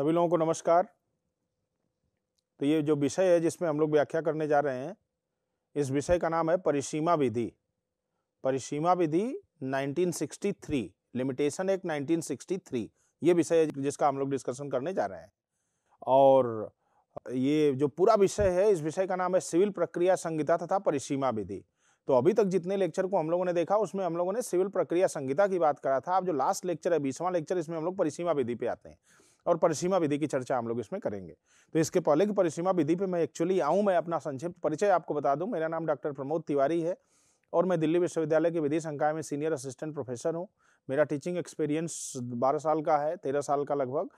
सभी लोगों को नमस्कार तो ये जो विषय है जिसमें हम लोग व्याख्या करने जा रहे हैं इस विषय का नाम है परिसीमा विधि परिसीमा विधि 1963 लिमिटेशन एक 1963 ये विषय है जिसका हम लोग डिस्कशन करने जा रहे हैं और ये जो पूरा विषय है इस विषय का नाम है सिविल प्रक्रिया संहिता तथा परिसीमा विधि तो अभी तक जितने लेक्चर को हम लोगों ने देखा उसमें हम लोगों ने सिविल प्रक्रिया संहिता की बात करा था अब जो लास्ट लेक्चर है बीसवां लेक्चर इसमें हम लोग परिसीमा विधि पे आते हैं और परिसीमा विधि की चर्चा हम लोग इसमें करेंगे तो इसके पहले की परिसीमा विधि पे मैं एक्चुअली आऊँ मैं अपना संक्षिप्त परिचय आपको बता दूँ मेरा नाम डॉक्टर प्रमोद तिवारी है और मैं दिल्ली विश्वविद्यालय के विधि संकाय में सीनियर असिस्टेंट प्रोफेसर हूँ मेरा टीचिंग एक्सपीरियंस बारह साल का है तेरह साल का लगभग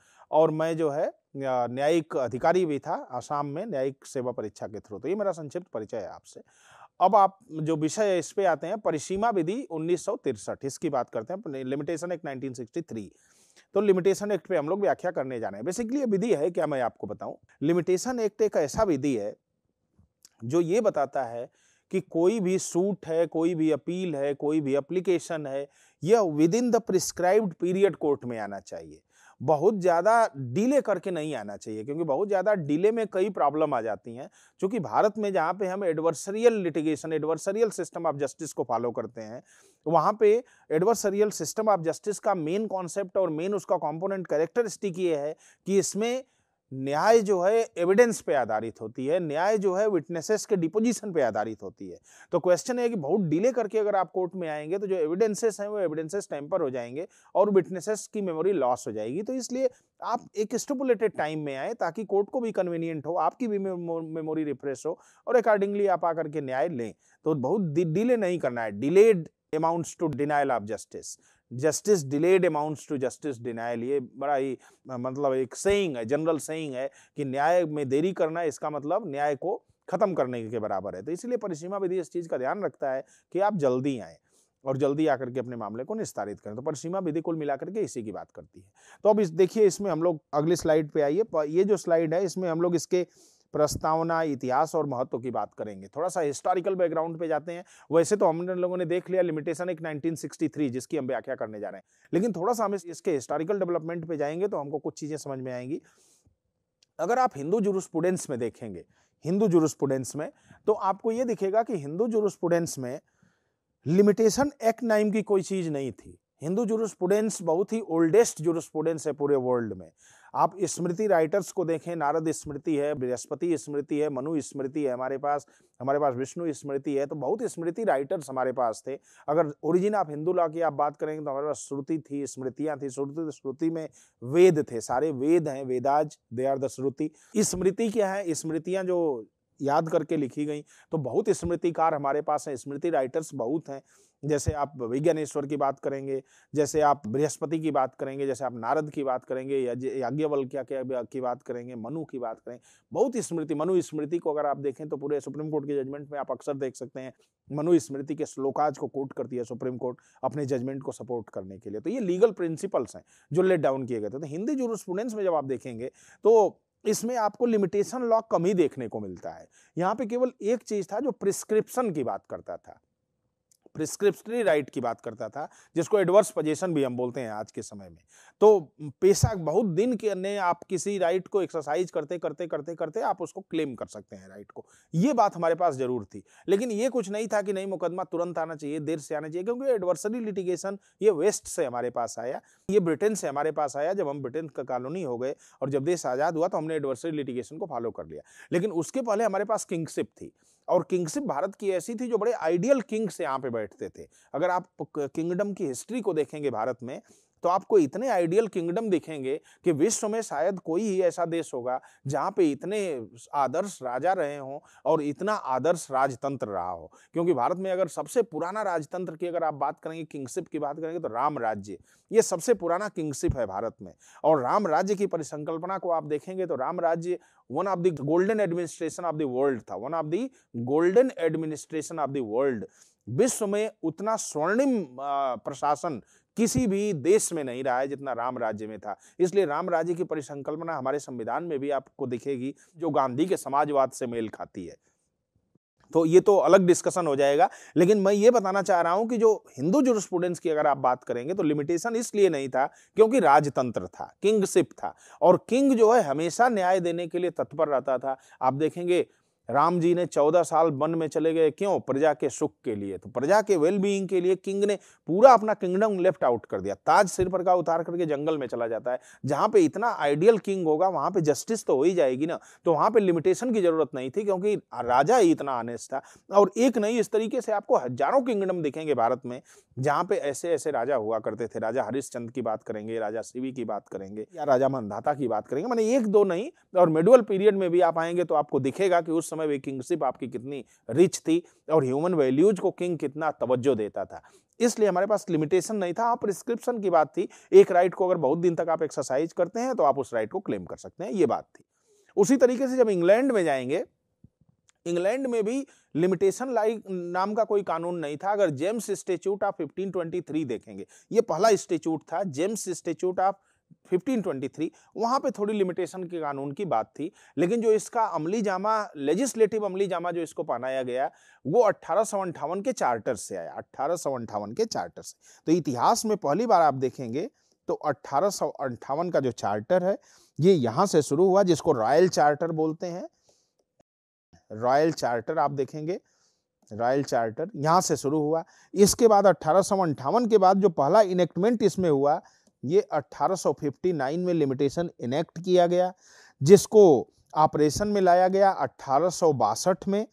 और मैं जो है न्यायिक अधिकारी भी था आसाम में न्यायिक सेवा परीक्षा के थ्रू तो ये मेरा संक्षिप्त परिचय है आपसे अब आप जो विषय है इस पे आते हैं परिसीमा विधि उन्नीस इसकी बात करते हैं लिमिटेशन एक 1963 तो लिमिटेशन एक्ट पे हम लोग व्याख्या करने जा रहे हैं बेसिकली ये विधि है क्या मैं आपको बताऊं लिमिटेशन एक्ट एक ऐसा विधि है जो ये बताता है कि कोई भी सूट है कोई भी अपील है कोई भी अप्लीकेशन है यह within the prescribed period court में आना चाहिए बहुत ज़्यादा डिले करके नहीं आना चाहिए क्योंकि बहुत ज़्यादा डिले में कई प्रॉब्लम आ जाती हैं चूँकि भारत में जहाँ पे हम adversarial litigation adversarial system of justice को फॉलो करते हैं वहाँ पे एडवर्सरियल सिस्टम ऑफ जस्टिस का मेन कॉन्सेप्ट और मेन उसका कॉम्पोनेंट कैरेक्टरिस्टिक ये है कि इसमें न्याय जो है एविडेंस पे आधारित होती है न्याय जो है विटनेसेस के डिपोजिशन पे आधारित होती है तो क्वेश्चन है कि बहुत डिले करके अगर आप कोर्ट में आएंगे तो जो एविडेंसेस हैं वो एविडेंसेस टेम्पर हो जाएंगे और विटनेसेस की मेमोरी लॉस हो जाएगी तो इसलिए आप एक स्टिपुलेटेड टाइम में आए ताकि कोर्ट को भी कन्वीनियंट हो आपकी भी मेमोरी रिफ्रेश हो और अकॉर्डिंगली आप आकर के न्याय लें तो बहुत डिले नहीं करना है delayed amounts to denial of justice justice delayed amounts to justice denial ये बड़ा ही मतलब एक सेइंग है जनरल सेइंग है कि न्याय में देरी करना इसका मतलब न्याय को ख़त्म करने के बराबर है तो इसलिए परिसीमा विधि इस चीज़ का ध्यान रखता है कि आप जल्दी आए और जल्दी आकर के अपने मामले को निस्तारित करें तो परिसीमा विधि कुल मिलाकर के इसी की बात करती है तो अब इस देखिए इसमें हम लोग अगली स्लाइड पे आइए ये जो स्लाइड है इसमें हम लोग इसके प्रस्तावना इतिहास और महत्व की बात करेंगे थोड़ा सा हिस्टोरिकल बैकग्राउंड पे जाते हैं वैसे तो हम लोगों ने देख लिया लिमिटेशन एक 1963 जिसकी हम व्याख्या करने जा रहे हैं लेकिन थोड़ा सा हम इसके हिस्टोरिकल डेवलपमेंट पे जाएंगे तो हमको कुछ चीज़ें समझ में आएंगी अगर आप हिंदू जुरुस्पूडेंट्स में देखेंगे हिंदू जुरुस्पूडेंट्स में तो आपको ये दिखेगा कि हिंदू जुरुस्पूडेंट्स में लिमिटेशन एक्ट नाइम की कोई चीज़ नहीं थी हिंदू जुरुस्पुडेंस बहुत ही ओल्डेस्ट जुरुस्पुडेंस है पूरे वर्ल्ड में आप स्मृति राइटर्स को देखें नारद स्मृति है बृहस्पति स्मृति है मनु स्मृति है हमारे पास हमारे पास विष्णु स्मृति है तो बहुत स्मृति राइटर्स हमारे पास थे अगर ओरिजिन आप हिंदू लॉ की आप बात करेंगे तो हमारे पास श्रुति थी स्मृतियाँ थी श्रुति श्रुति में वेद थे सारे वेद हैं Vedas they are the Shruti Smriti क्या है स्मृतियाँ जो याद करके लिखी गई तो बहुत स्मृतिकार हमारे पास हैं स्मृति राइटर्स बहुत हैं जैसे आप विज्ञानेश्वर की बात करेंगे जैसे आप बृहस्पति की बात करेंगे जैसे आप नारद की बात करेंगे या याज्ञवल की बात करेंगे मनु की बात करेंगे बहुत स्मृति मनु स्मृति को अगर आप देखें तो पूरे सुप्रीम कोर्ट के जजमेंट में आप अक्सर देख सकते हैं मनु स्मृति के श्लोकाज को कोट करती है सुप्रीम कोर्ट अपने जजमेंट को सपोर्ट करने के लिए तो ये लीगल प्रिंसिपल्स हैं जो लेट डाउन किए गए थे तो हिंदी जूरिस्प्रूडेंस में जब आप देखेंगे तो इसमें आपको लिमिटेशन लॉ कम ही देखने को मिलता है यहाँ पे केवल एक चीज़ था जो प्रिस्क्रिप्शन की बात करता था प्रिस्क्रिप्शनरी राइट की बात करता था जिसको एडवर्स पोजेशन भी हम बोलते हैं आज के समय में तो पेशा बहुत दिन के ने आप किसी राइट को एक्सरसाइज करते करते करते करते आप उसको क्लेम कर सकते हैं राइट को ये बात हमारे पास जरूर थी लेकिन ये कुछ नहीं था कि नहीं मुकदमा तुरंत आना चाहिए देर से आना चाहिए क्योंकि एडवर्सरी लिटिगेशन ये वेस्ट से हमारे पास आया ये ब्रिटेन से हमारे पास आया जब हम ब्रिटेन का कॉलोनी हो गए और जब देश आज़ाद हुआ तो हमने एडवर्सरी लिटिगेशन को फॉलो कर लिया लेकिन उसके पहले हमारे पास किंगशिप थी और किंगशिप भारत की ऐसी थी जो बड़े आइडियल किंग्स यहाँ पे बैठते थे अगर आप किंगडम की हिस्ट्री को देखेंगे भारत में तो आपको इतने आइडियल किंगडम दिखेंगे कि विश्व में शायद कोई ही ऐसा देश होगा जहाँ पे इतने आदर्श राजा रहे हों और इतना आदर्श राजतंत्र रहा हो क्योंकि भारत में अगर सबसे पुराना राजतंत्र की अगर आप बात करेंगे किंगशिप की बात करेंगे तो राम राज्य ये सबसे पुराना किंगशिप है भारत में और राम राज्य की परिसंकल्पना को आप देखेंगे तो Ram Rajya one of the golden administration of the world था one of the golden administration of the world विश्व में उतना स्वर्णिम प्रशासन किसी भी देश में नहीं रहा है जितना राम राज्य में था इसलिए राम राज्य की परिसंकल्पना हमारे संविधान में भी आपको दिखेगी जो गांधी के समाजवाद से मेल खाती है तो ये तो अलग डिस्कशन हो जाएगा लेकिन मैं ये बताना चाह रहा हूँ कि जो हिंदू जो स्टूडेंट्स की अगर आप बात करेंगे तो लिमिटेशन इसलिए नहीं था क्योंकि राजतंत्र था किंगशिप था और किंग जो है हमेशा न्याय देने के लिए तत्पर रहता था आप देखेंगे राम जी ने चौदह साल वन में चले गए क्यों प्रजा के सुख के लिए तो प्रजा के बीइंग के लिए किंग ने पूरा अपना किंगडम लेफ्ट आउट कर दिया ताज सिर पर का उतार करके जंगल में चला जाता है जहां पे इतना आइडियल किंग होगा वहां पे जस्टिस तो हो ही जाएगी ना तो वहां पे लिमिटेशन की जरूरत नहीं थी क्योंकि राजा ही इतना आनेस्ट था और एक नहीं इस तरीके से आपको हजारों किंगडम दिखेंगे भारत में जहाँ पे ऐसे ऐसे राजा हुआ करते थे राजा हरिश्चंद की बात करेंगे राजा शिवी की बात करेंगे या राजा मंदाता की बात करेंगे मैंने एक दो नहीं और मिडुअल पीरियड में भी आप आएंगे तो आपको दिखेगा कि उस समय भी किंगशिप आपकी कितनी रिच थी और ह्यूमन वैल्यूज को किंग कितना तवज्जो देता था इसलिए हमारे पास लिमिटेशन नहीं था आप प्रिस्क्रिप्शन की बात थी एक राइट को अगर बहुत दिन तक आप एक्सरसाइज करते हैं तो आप उस राइट को क्लेम कर सकते हैं ये बात थी उसी तरीके से जब इंग्लैंड में जाएंगे इंग्लैंड में भी लिमिटेशन लाइक नाम का कोई कानून नहीं था अगर जेम्स स्टेच्यूट ऑफ 1523 देखेंगे ये पहला स्टेच्यूट था जेम्स स्टेच्यूट ऑफ 1523 वहां पे थोड़ी लिमिटेशन के कानून की बात थी लेकिन जो इसका अमली जामा लेजिस्लेटिव अमली जामा जो इसको पहनाया गया वो अट्ठारह के चार्टर से आया अट्ठारह के चार्टर से तो इतिहास में पहली बार आप देखेंगे तो अट्ठारह का जो चार्टर है ये यहां से शुरू हुआ जिसको रॉयल चार्टर बोलते हैं रॉयल चार्टर आप देखेंगे रॉयल चार्टर यहां से शुरू हुआ इसके बाद अट्ठारह के बाद जो पहला इनेक्टमेंट इसमें हुआ ये 1859 में लिमिटेशन इनेक्ट किया गया जिसको ऑपरेशन में लाया गया अट्ठारह में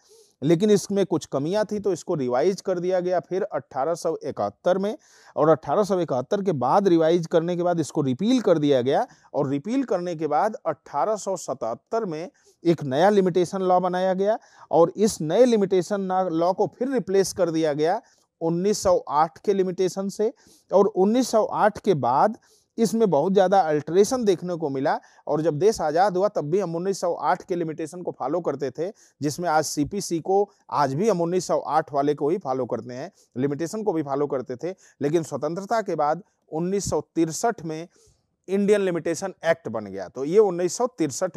लेकिन इसमें कुछ कमियां थी तो इसको रिवाइज कर दिया गया फिर 1871 में और 1871 के बाद रिवाइज करने के बाद इसको रिपील कर दिया गया और रिपील करने के बाद 1877 में एक नया लिमिटेशन लॉ बनाया गया और इस नए लिमिटेशन लॉ को फिर रिप्लेस कर दिया गया 1908 के लिमिटेशन से और 1908 के बाद इसमें बहुत ज़्यादा अल्ट्रेशन देखने को मिला और जब देश आज़ाद हुआ तब भी हम 1908 के लिमिटेशन को फॉलो करते थे जिसमें आज सीपीसी को आज भी हम 1908 वाले को ही फॉलो करते हैं लिमिटेशन को भी फॉलो करते थे लेकिन स्वतंत्रता के बाद उन्नीस में इंडियन लिमिटेशन एक्ट बन गया तो ये उन्नीस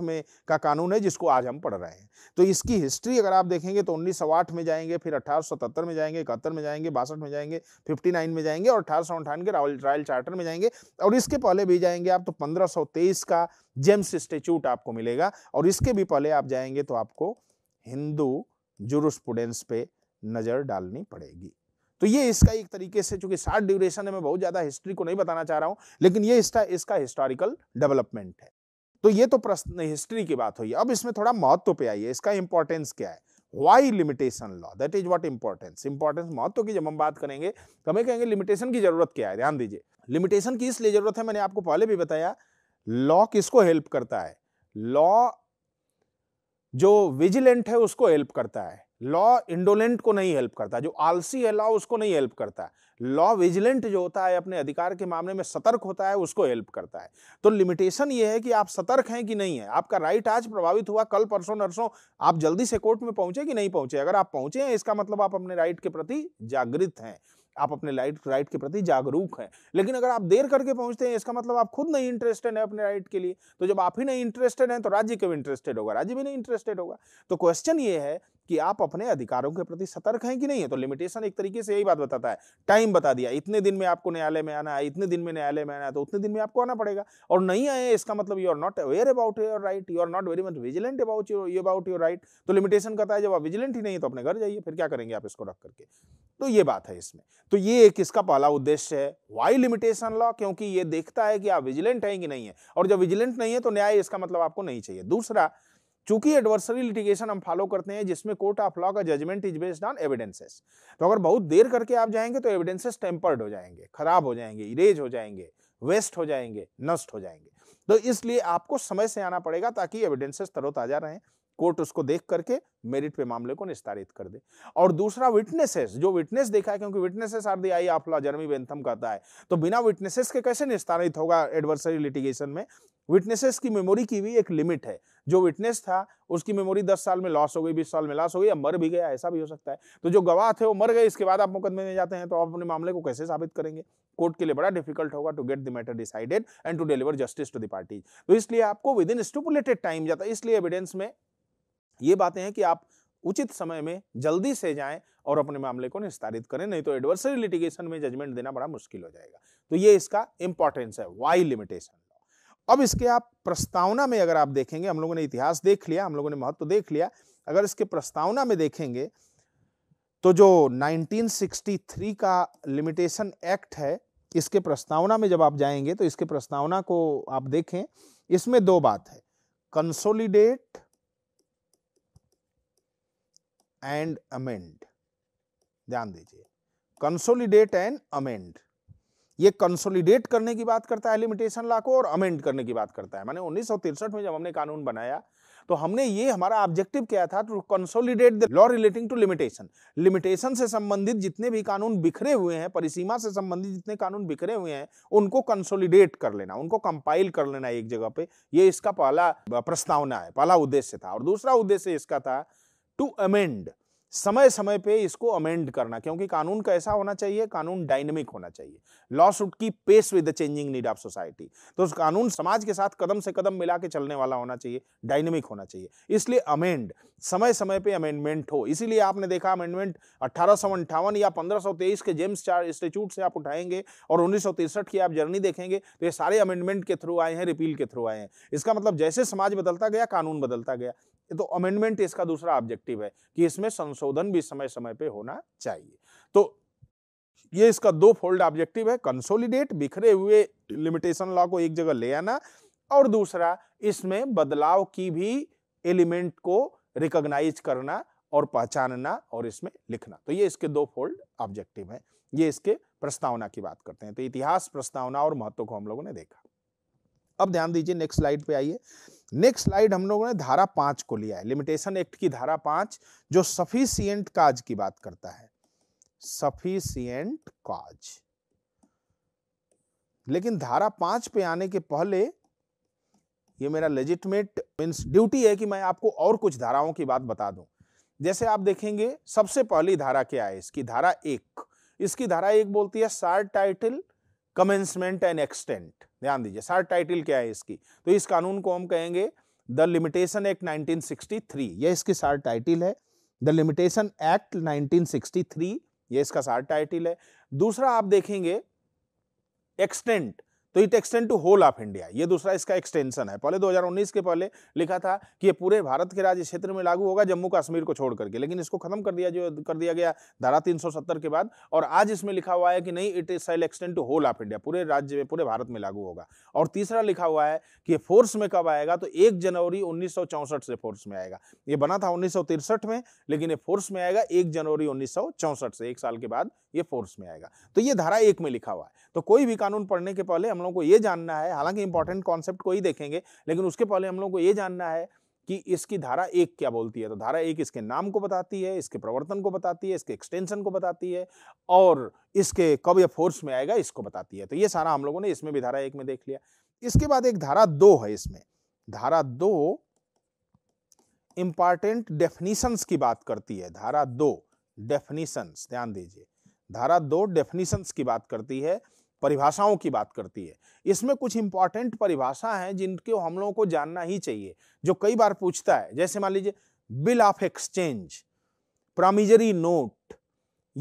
में का कानून है जिसको आज हम पढ़ रहे हैं तो इसकी हिस्ट्री अगर आप देखेंगे तो उन्नीस में जाएंगे फिर अठारह में जाएंगे इकहत्तर में जाएंगे बासठ में जाएंगे फिफ्टी में जाएंगे और अठारह के रॉयल चार्टर में जाएंगे और इसके पहले भी जाएंगे आप तो पंद्रह का जेम्स इंस्टीट्यूट आपको मिलेगा और इसके भी पहले आप जाएंगे तो आपको हिंदू जुरुस्पुडेंस पे नज़र डालनी पड़ेगी तो ये इसका एक तरीके से चूंकि शार्ट ड्यूरेशन है मैं बहुत ज़्यादा हिस्ट्री को नहीं बताना चाह रहा हूं लेकिन ये इसका इसका हिस्टोरिकल डेवलपमेंट है तो ये तो प्रश्न हिस्ट्री की बात हुई अब इसमें थोड़ा महत्व पे आइए इसका इंपॉर्टेंस क्या है why limitation law that is what importance importance महत्व की जब हम बात करेंगे तो हमें कहेंगे लिमिटेशन की जरूरत क्या है ध्यान दीजिए लिमिटेशन की इसलिए जरूरत है मैंने आपको पहले भी बताया लॉ किसको हेल्प करता है लॉ जो विजिलेंट है उसको हेल्प करता है लॉ इंडोलेंट को नहीं हेल्प करता जो आलसी है लॉ उसको नहीं हेल्प करता लॉ विजिलेंट जो होता है अपने अधिकार के मामले में सतर्क होता है उसको हेल्प करता है तो लिमिटेशन ये है कि आप सतर्क हैं कि नहीं है आपका राइट आज प्रभावित हुआ कल परसों नरसों आप जल्दी से कोर्ट में पहुंचे कि नहीं पहुंचे अगर आप पहुंचे हैं इसका मतलब आप अपने राइट के प्रति जागृत हैं आप अपने राइट राइट के प्रति जागरूक हैं लेकिन अगर आप देर करके पहुंचते हैं इसका मतलब आप खुद नहीं इंटरेस्टेड हैं अपने राइट के लिए तो जब आप ही नहीं इंटरेस्टेड हैं तो राज्य क्यों इंटरेस्टेड होगा राज्य भी नहीं इंटरेस्टेड होगा तो क्वेश्चन ये है कि आप अपने अधिकारों के प्रति सतर्क हैं कि नहीं है तो लिमिटेशन एक तरीके से यही बात बताता है टाइम बता दिया इतने दिन में आपको न्यायालय में आना है इतने दिन में न्यायालय में आना है तो उतने दिन में आपको आना पड़ेगा और नहीं आए इसका मतलब you are not aware about your right you are not very much vigilant about your about your right तो लिमिटेशन कहता है जब आप विजिलेंट ही नहीं तो अपने घर जाइए फिर क्या करेंगे आप इसको रख करके तो ये बात है इसमें तो ये एक इसका पहला उद्देश्य है वाई लिमिटेशन लॉ क्योंकि ये देखता है कि आप विजिलेंट हैं कि नहीं है और जब विजिलेंट नहीं है तो न्याय इसका मतलब आपको नहीं चाहिए दूसरा चूंकि एडवर्सरी लिटिगेशन हम फॉलो करते हैं जिसमें कोर्ट ऑफ लॉ का judgement is based on evidences तो अगर बहुत देर करके आप जाएंगे तो एविडेंसेस टेम्पर्ड हो जाएंगे खराब हो जाएंगे इरेज हो जाएंगे वेस्ट हो जाएंगे नष्ट हो जाएंगे तो इसलिए आपको समय से आना पड़ेगा ताकि एविडेंसेस तरोताजा रहें कोर्ट उसको देख करके मेरिट पे मामले को निस्तारित कर दे और दूसरा विटनेसेस जो विटनेस देखा है क्योंकि witnesses are the eye of law Jeremy Bentham कहता है तो बिना विटनेसेस के कैसे निस्तारित होगा एडवर्सरी लिटिगेशन में विटनेसेस की मेमोरी की भी एक लिमिट है जो विटनेस था उसकी मेमोरी दस साल में लॉस हो गई बीस साल में लॉस हो गई या मर भी गया ऐसा भी हो सकता है तो जो गवाह थे वो मर गए इसके बाद आप मुकदमे में जाते हैं तो आप अपने मामले को कैसे साबित करेंगे कोर्ट के लिए बड़ा डिफिकल्ट होगा to get the matter decided and to deliver justice to the parties तो इसलिए आपको विद इन स्टिपुलेटेड टाइम जाता है इसलिए एविडेंस में ये बातें हैं कि आप उचित समय में जल्दी से जाएं और अपने मामले को निस्तारित करें नहीं तो एडवर्सरी लिटिगेशन में जजमेंट देना बड़ा मुश्किल हो जाएगा तो ये इसका इंपॉर्टेंस है वाई लिमिटेशन अब इसके आप प्रस्तावना में अगर आप देखेंगे हम लोगों ने इतिहास देख लिया हम लोगों ने महत्व तो देख लिया अगर इसके प्रस्तावना में देखेंगे तो जो 1963 का लिमिटेशन एक्ट है इसके प्रस्तावना में जब आप जाएंगे तो इसके प्रस्तावना को आप देखें इसमें दो बात है कंसोलिडेट एंड अमेंड ध्यान दीजिए कंसोलिडेट एंड अमेंड ये कंसोलिडेट करने की बात करता है लिमिटेशन लॉ और अमेंड करने की बात करता है मैंने उन्नीस में जब हमने कानून बनाया तो हमने ये हमारा ऑब्जेक्टिव क्या था to consolidate the law relating to limitation limitation से संबंधित जितने भी कानून बिखरे हुए हैं परिसीमा से संबंधित जितने कानून बिखरे हुए हैं उनको कंसोलिडेट कर लेना उनको कंपाइल कर लेना एक जगह पे ये इसका पहला प्रस्तावना है पहला उद्देश्य था और दूसरा उद्देश्य इसका था टू अमेंड समय समय पे इसको अमेंड करना क्योंकि कानून कैसा होना चाहिए कानून डायनेमिक होना चाहिए लॉ सुट की pace with the changing need of society तो उस कानून समाज के साथ कदम से कदम मिला के चलने वाला होना चाहिए डायनेमिक होना चाहिए इसलिए अमेंड समय समय पे अमेंडमेंट हो इसीलिए आपने देखा अमेंडमेंट अट्ठारह या पंद्रह के जेम्स चार इंस्टीट्यूट से आप उठाएंगे और उन्नीस की आप जर्नी देखेंगे तो ये सारे अमेंडमेंट के थ्रू आए हैं रिपील के थ्रू आए हैं इसका मतलब जैसे समाज बदलता गया कानून बदलता गया तो अमेंडमेंट इसका दूसरा ऑब्जेक्टिव है कि इसमें संशोधन भी समय समय पे होना चाहिए तो ये इसका दो फोल्ड ऑब्जेक्टिव है कंसोलिडेट बिखरे हुए लिमिटेशन लॉ को एक जगह ले आना और दूसरा इसमें बदलाव की भी एलिमेंट को रिकॉग्नाइज करना और पहचानना और इसमें लिखना तो ये इसके दो फोल्ड ऑब्जेक्टिव है ये इसके प्रस्तावना की बात करते हैं तो इतिहास प्रस्तावना और महत्व को हम लोगों ने देखा अब ध्यान दीजिए नेक्स्ट स्लाइड पे आइए नेक्स्ट स्लाइड हम लोगों ने धारा पांच को लिया है लिमिटेशन एक्ट की धारा पांच जो सफिशियंट काज की बात करता है सफिशियंट काज लेकिन धारा पांच पे आने के पहले ये मेरा लेजिटमेट मीन्स ड्यूटी है कि मैं आपको और कुछ धाराओं की बात बता दूं जैसे आप देखेंगे सबसे पहली धारा क्या है इसकी धारा एक इसकी धारा एक बोलती है short title commencement and extent ध्यान दीजिए सर टाइटल क्या है इसकी तो इस कानून को हम कहेंगे द लिमिटेशन एक्ट 1963 ये इसकी सार टाइटल है द लिमिटेशन एक्ट 1963 ये इसका सार टाइटल है दूसरा आप देखेंगे एक्सटेंट तो it extend to whole of India ये दूसरा इसका एक्सटेंशन है पहले 2019 के पहले लिखा था कि ये पूरे भारत के राज्य क्षेत्र में लागू होगा जम्मू कश्मीर को छोड़ करके लेकिन इसको खत्म कर दिया जो कर दिया गया धारा 370 के बाद और आज इसमें लिखा हुआ है कि नहीं it is shall extend to whole of India पूरे राज्य में पूरे भारत में लागू होगा और तीसरा लिखा हुआ है कि फोर्स में कब आएगा तो एक जनवरी उन्नीस से फोर्स में आएगा ये बना था उन्नीस में लेकिन ये फोर्स में आएगा एक जनवरी उन्नीस से एक साल के बाद ये फोर्स में आएगा तो ये धारा एक में लिखा हुआ है तो कोई भी कानून पढ़ने के पहले हम लोग को ये जानना है हालांकि इंपॉर्टेंट कॉन्सेप्ट को ही देखेंगे लेकिन उसके पहले हम लोग को ये जानना है कि इसकी धारा एक क्या बोलती है तो धारा एक इसके नाम को बताती है इसके प्रवर्तन को बताती है इसके एक्सटेंशन को बताती है और इसके कब यह फोर्स में आएगा इसको बताती है तो ये सारा हम लोगों ने इसमें भी धारा एक में देख लिया इसके बाद एक धारा दो है इसमें धारा दो इंपॉर्टेंट डेफिनीशंस की बात करती है धारा दो डेफिनीशंस ध्यान दीजिए धारा दो डेफिनीशंस की बात करती है परिभाषाओं की बात करती है इसमें कुछ इंपॉर्टेंट परिभाषा हैं जिनको हम लोगों को जानना ही चाहिए जो कई बार पूछता है जैसे मान लीजिए bill of exchange promissory note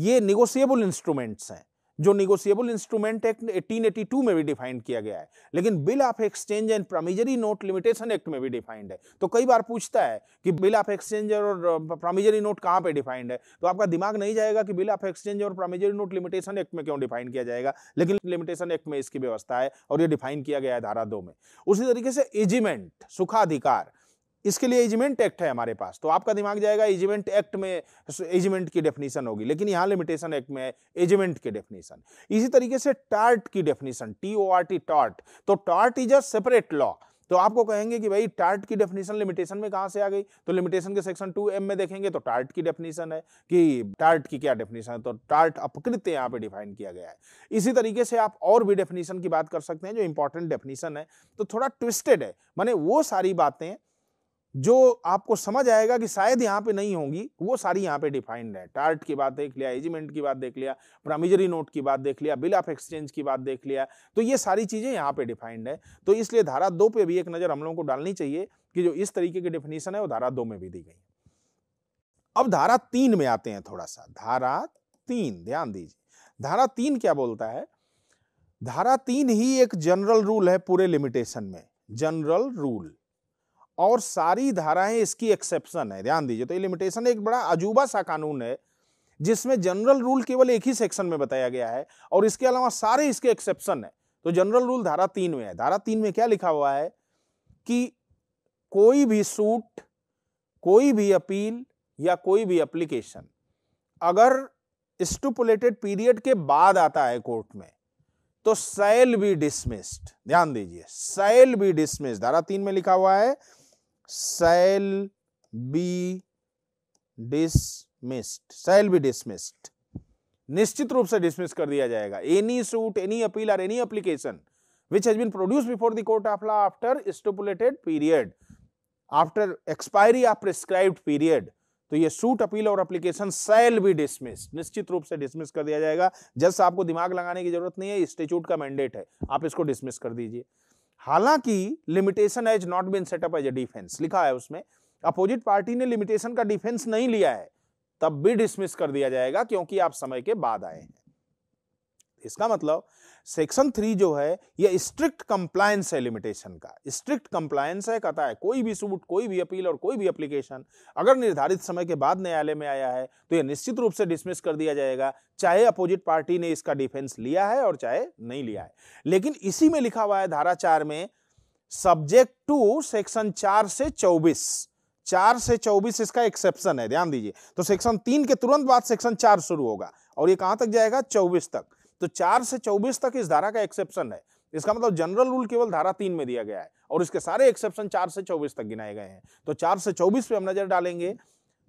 ये निगोशिएबल इंस्ट्रूमेंट्स हैं जो निगोसिएबल इंस्ट्रूमेंट एक्ट 1882 में भी डिफाइंड किया गया है लेकिन bill of exchange and promissory note limitation act में भी डिफाइंड है तो कई बार पूछता है कि बिल ऑफ एक्सचेंज और प्रामिजरी नोट कहाँ पे डिफाइंड है तो आपका दिमाग नहीं जाएगा कि बिल ऑफ एक्सचेंज और प्रामिजरी नोट लिमिटेशन एक्ट में क्यों डिफाइन किया जाएगा लेकिन लिमिटेशन एक्ट में इसकी व्यवस्था है और ये डिफाइन किया गया है धारा दो में उसी तरीके से एजिमेंट सुखाधिकार इसके लिए एजमेंट एक्ट है हमारे पास तो आपका दिमाग जाएगा एजमेंट एक्ट में एजमेंट की डेफिनेशन होगी लेकिन यहाँ लिमिटेशन एक्ट में है एजमेंट की डेफिनेशन इसी तरीके से टार्ट की definition T O R T tort तो tort is a separate law तो आपको कहेंगे कि भाई टार्ट की डेफिनेशन लिमिटेशन में कहां से आ गई तो लिमिटेशन के सेक्शन टू एम में देखेंगे तो टार्ट की डेफिनेशन है कि टार्ट की क्या डेफिनेशन है तो टार्ट अपकृत यहां पे डिफाइन किया गया है इसी तरीके से आप और भी डेफिनेशन की बात कर सकते हैं जो इंपॉर्टेंट डेफिनेशन है तो थोड़ा ट्विस्टेड है मैंने वो सारी बातें जो आपको समझ आएगा कि शायद यहाँ पे नहीं होंगी वो सारी यहाँ पे डिफाइंड है टार्ट की बात देख लिया एजिमेंट की बात देख लिया प्रामिजरी नोट की बात देख लिया बिल ऑफ एक्सचेंज की बात देख लिया तो ये सारी चीज़ें यहाँ पे डिफाइंड है तो इसलिए धारा दो पे भी एक नज़र हम लोगों को डालनी चाहिए कि जो इस तरीके की डिफिनीशन है वो धारा दो में भी दी गई अब धारा तीन में आते हैं थोड़ा सा धारा तीन ध्यान दीजिए धारा तीन क्या बोलता है धारा तीन ही एक जनरल रूल है पूरे लिमिटेशन में जनरल रूल और सारी धाराएं इसकी एक्सेप्शन है ध्यान दीजिए तो ये लिमिटेशन एक बड़ा अजूबा सा कानून है जिसमें जनरल रूल केवल एक ही सेक्शन में बताया गया है और इसके अलावा सारे इसके एक्सेप्शन है तो जनरल रूल धारा तीन में है धारा तीन में क्या लिखा हुआ है कि कोई भी सूट कोई भी अपील या कोई भी एप्लीकेशन अगर स्टूपुलेटेड पीरियड के बाद आता है कोर्ट में तो सेल बी डिसमिस्ड ध्यान दीजिए सेल बी डिसमिस्ड धारा तीन में लिखा हुआ है shall be dismissed shall be dismissed निश्चित रूप से डिसमिस कर दिया जाएगा any suit any appeal or any application which has been produce before the court of law after stipulated period after expiry of prescribed period तो ये suit appeal और application shall भी डिसमिस निश्चित रूप से डिसमिस कर दिया जाएगा जस्ट आपको दिमाग लगाने की जरूरत नहीं है स्टेच्यूट का मैंडेट है आप इसको डिसमिस कर दीजिए हालांकि limitation has not been set up as a defence लिखा है उसमें अपोजिट पार्टी ने लिमिटेशन का डिफेंस नहीं लिया है तब भी डिसमिस कर दिया जाएगा क्योंकि आप समय के बाद आए हैं इसका मतलब सेक्शन थ्री जो है ये स्ट्रिक्ट कंप्लायंस है लिमिटेशन का स्ट्रिक्ट कंप्लायंस है कहता है कोई भी सूट कोई भी अपील और कोई भी एप्लीकेशन अगर निर्धारित समय के बाद न्यायालय में आया है तो यह निश्चित रूप से डिसमिस कर दिया जाएगा चाहे अपोजिट पार्टी ने इसका डिफेंस लिया है और चाहे नहीं लिया है लेकिन इसी में लिखा हुआ है धारा चार में सब्जेक्ट टू सेक्शन चार से चौबीस चार से चौबीस इसका एक्सेप्शन है ध्यान दीजिए तो सेक्शन तीन के तुरंत बाद सेक्शन चार शुरू होगा और ये कहां तक जाएगा चौबीस तक तो चार से चौबीस तक इस धारा का एक्सेप्शन है इसका मतलब जनरल रूल केवल धारा तीन में दिया गया है और इसके सारे एक्सेप्शन चार से चौबीस तक गिनाए गए हैं तो चार से चौबीस पे हम नजर डालेंगे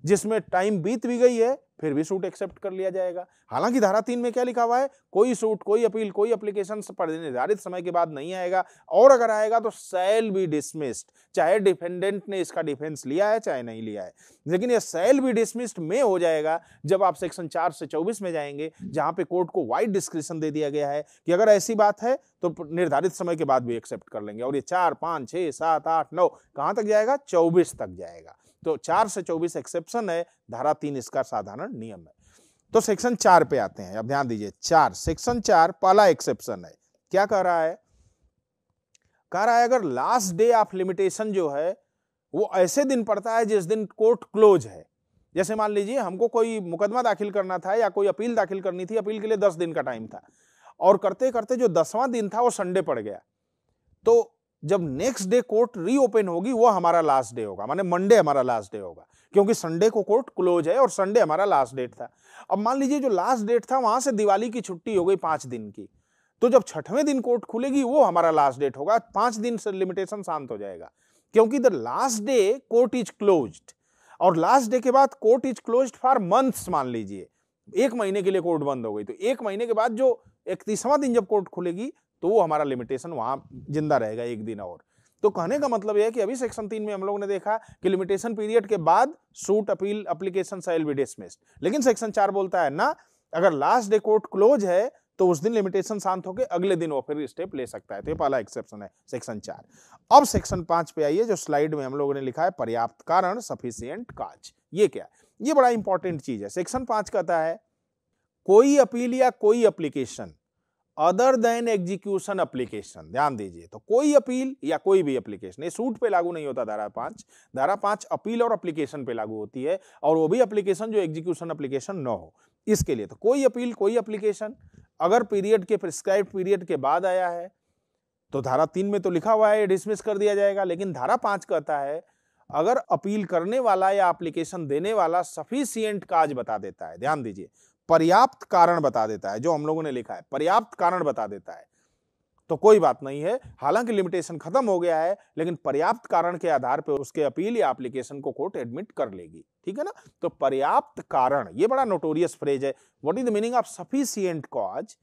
जिसमें टाइम बीत भी गई है फिर भी सूट एक्सेप्ट कर लिया जाएगा हालांकि धारा तीन में क्या लिखा हुआ है कोई सूट कोई अपील कोई अप्लीकेशन पर निर्धारित समय के बाद नहीं आएगा और अगर आएगा तो सेल बी डिसमिस्ड चाहे डिफेंडेंट ने इसका डिफेंस लिया है चाहे नहीं लिया है लेकिन यह सेल बी डिसमिस्ड में हो जाएगा जब आप सेक्शन चार से चौबीस में जाएंगे जहां पे कोर्ट को वाइड डिस्क्रिप्शन दे दिया गया है कि अगर ऐसी बात है तो निर्धारित समय के बाद भी एक्सेप्ट कर लेंगे और ये चार पाँच छः सात आठ नौ कहाँ तक जाएगा चौबीस तक जाएगा तो चार से चौबीस एक्सेप्शन है धारा तीन इसका साधारण नियम है तो सेक्शन चार पे आते हैं अब ध्यान दीजिए चार सेक्शन चार पहला एक्सेप्शन है क्या कह रहा है कह रहा है अगर लास्ट डे ऑफ लिमिटेशन जो है वो ऐसे दिन पड़ता है जिस दिन कोर्ट क्लोज है जैसे मान लीजिए हमको कोई मुकदमा दाखिल करना था या कोई अपील दाखिल करनी थी अपील के लिए दस दिन का टाइम था और करते करते जो दसवां दिन था वो संडे पड़ गया तो जब नेक्स्ट डे कोर्ट रीओपन होगी वो हमारा लास्ट डे होगा माने मंडे हमारा लास्ट डे होगा क्योंकि संडे को कोर्ट क्लोज है और संडे हमारा लास्ट डेट था अब मान लीजिए जो लास्ट डेट था वहां से दिवाली की छुट्टी हो गई पांच दिन की तो जब छठवें दिन कोर्ट खुलेगी वो हमारा लास्ट डेट होगा पांच दिन से लिमिटेशन शांत हो जाएगा क्योंकि the last day court is close और लास्ट डे के बाद court is close for months मान लीजिए एक महीने के लिए कोर्ट बंद हो गई तो एक महीने के बाद जो इकतीसवां दिन जब कोर्ट खुलेगी तो वो हमारा लिमिटेशन वहाँ जिंदा रहेगा एक दिन और तो कहने का मतलब यह है कि अभी सेक्शन तीन में हम लोगों ने देखा कि लिमिटेशन पीरियड के बाद suit appeal application shall be dismissed लेकिन सेक्शन चार बोलता है ना अगर लास्ट डे कोर्ट क्लोज है तो उस दिन लिमिटेशन शांत होकर अगले दिन वो फिर स्टेप ले सकता है तो ये पहला एक्सेप्शन है सेक्शन चार अब सेक्शन पांच पे आइए जो स्लाइड में हम लोगों ने लिखा है पर्याप्त कारण सफिशियंट काज ये क्या है ये बड़ा इंपॉर्टेंट चीज है सेक्शन पांच कहता है कोई अपील या कोई application other than execution application ध्यान दीजिए तो कोई अपील या कोई भी एप्लीकेशन ये सूट पे लागू नहीं होता धारा पांच धारा पांच अपील और एप्लीकेशन पे लागू होती है और वो भी एप्लीकेशन जो एग्जीक्यूशन एप्लीकेशन न हो इसके लिए तो कोई अपील कोई एप्लीकेशन अगर पीरियड के प्रिस्क्राइब पीरियड के बाद आया है तो धारा तीन में तो लिखा हुआ है डिसमिस कर दिया जाएगा लेकिन धारा पांच कहता है अगर अपील करने वाला या एप्लीकेशन देने वाला सफिशियंट काज बता देता है ध्यान दीजिए पर्याप्त कारण बता देता है जो हम लोगों ने लिखा है पर्याप्त कारण बता देता है तो कोई बात नहीं है हालांकि लिमिटेशन खत्म हो गया है लेकिन पर्याप्त कारण के आधार पर उसके अपील या एप्लीकेशन को कोर्ट एडमिट कर लेगी ठीक है ना तो पर्याप्त कारण ये बड़ा नोटोरियस फ्रेज है what is the meaning of sufficient cause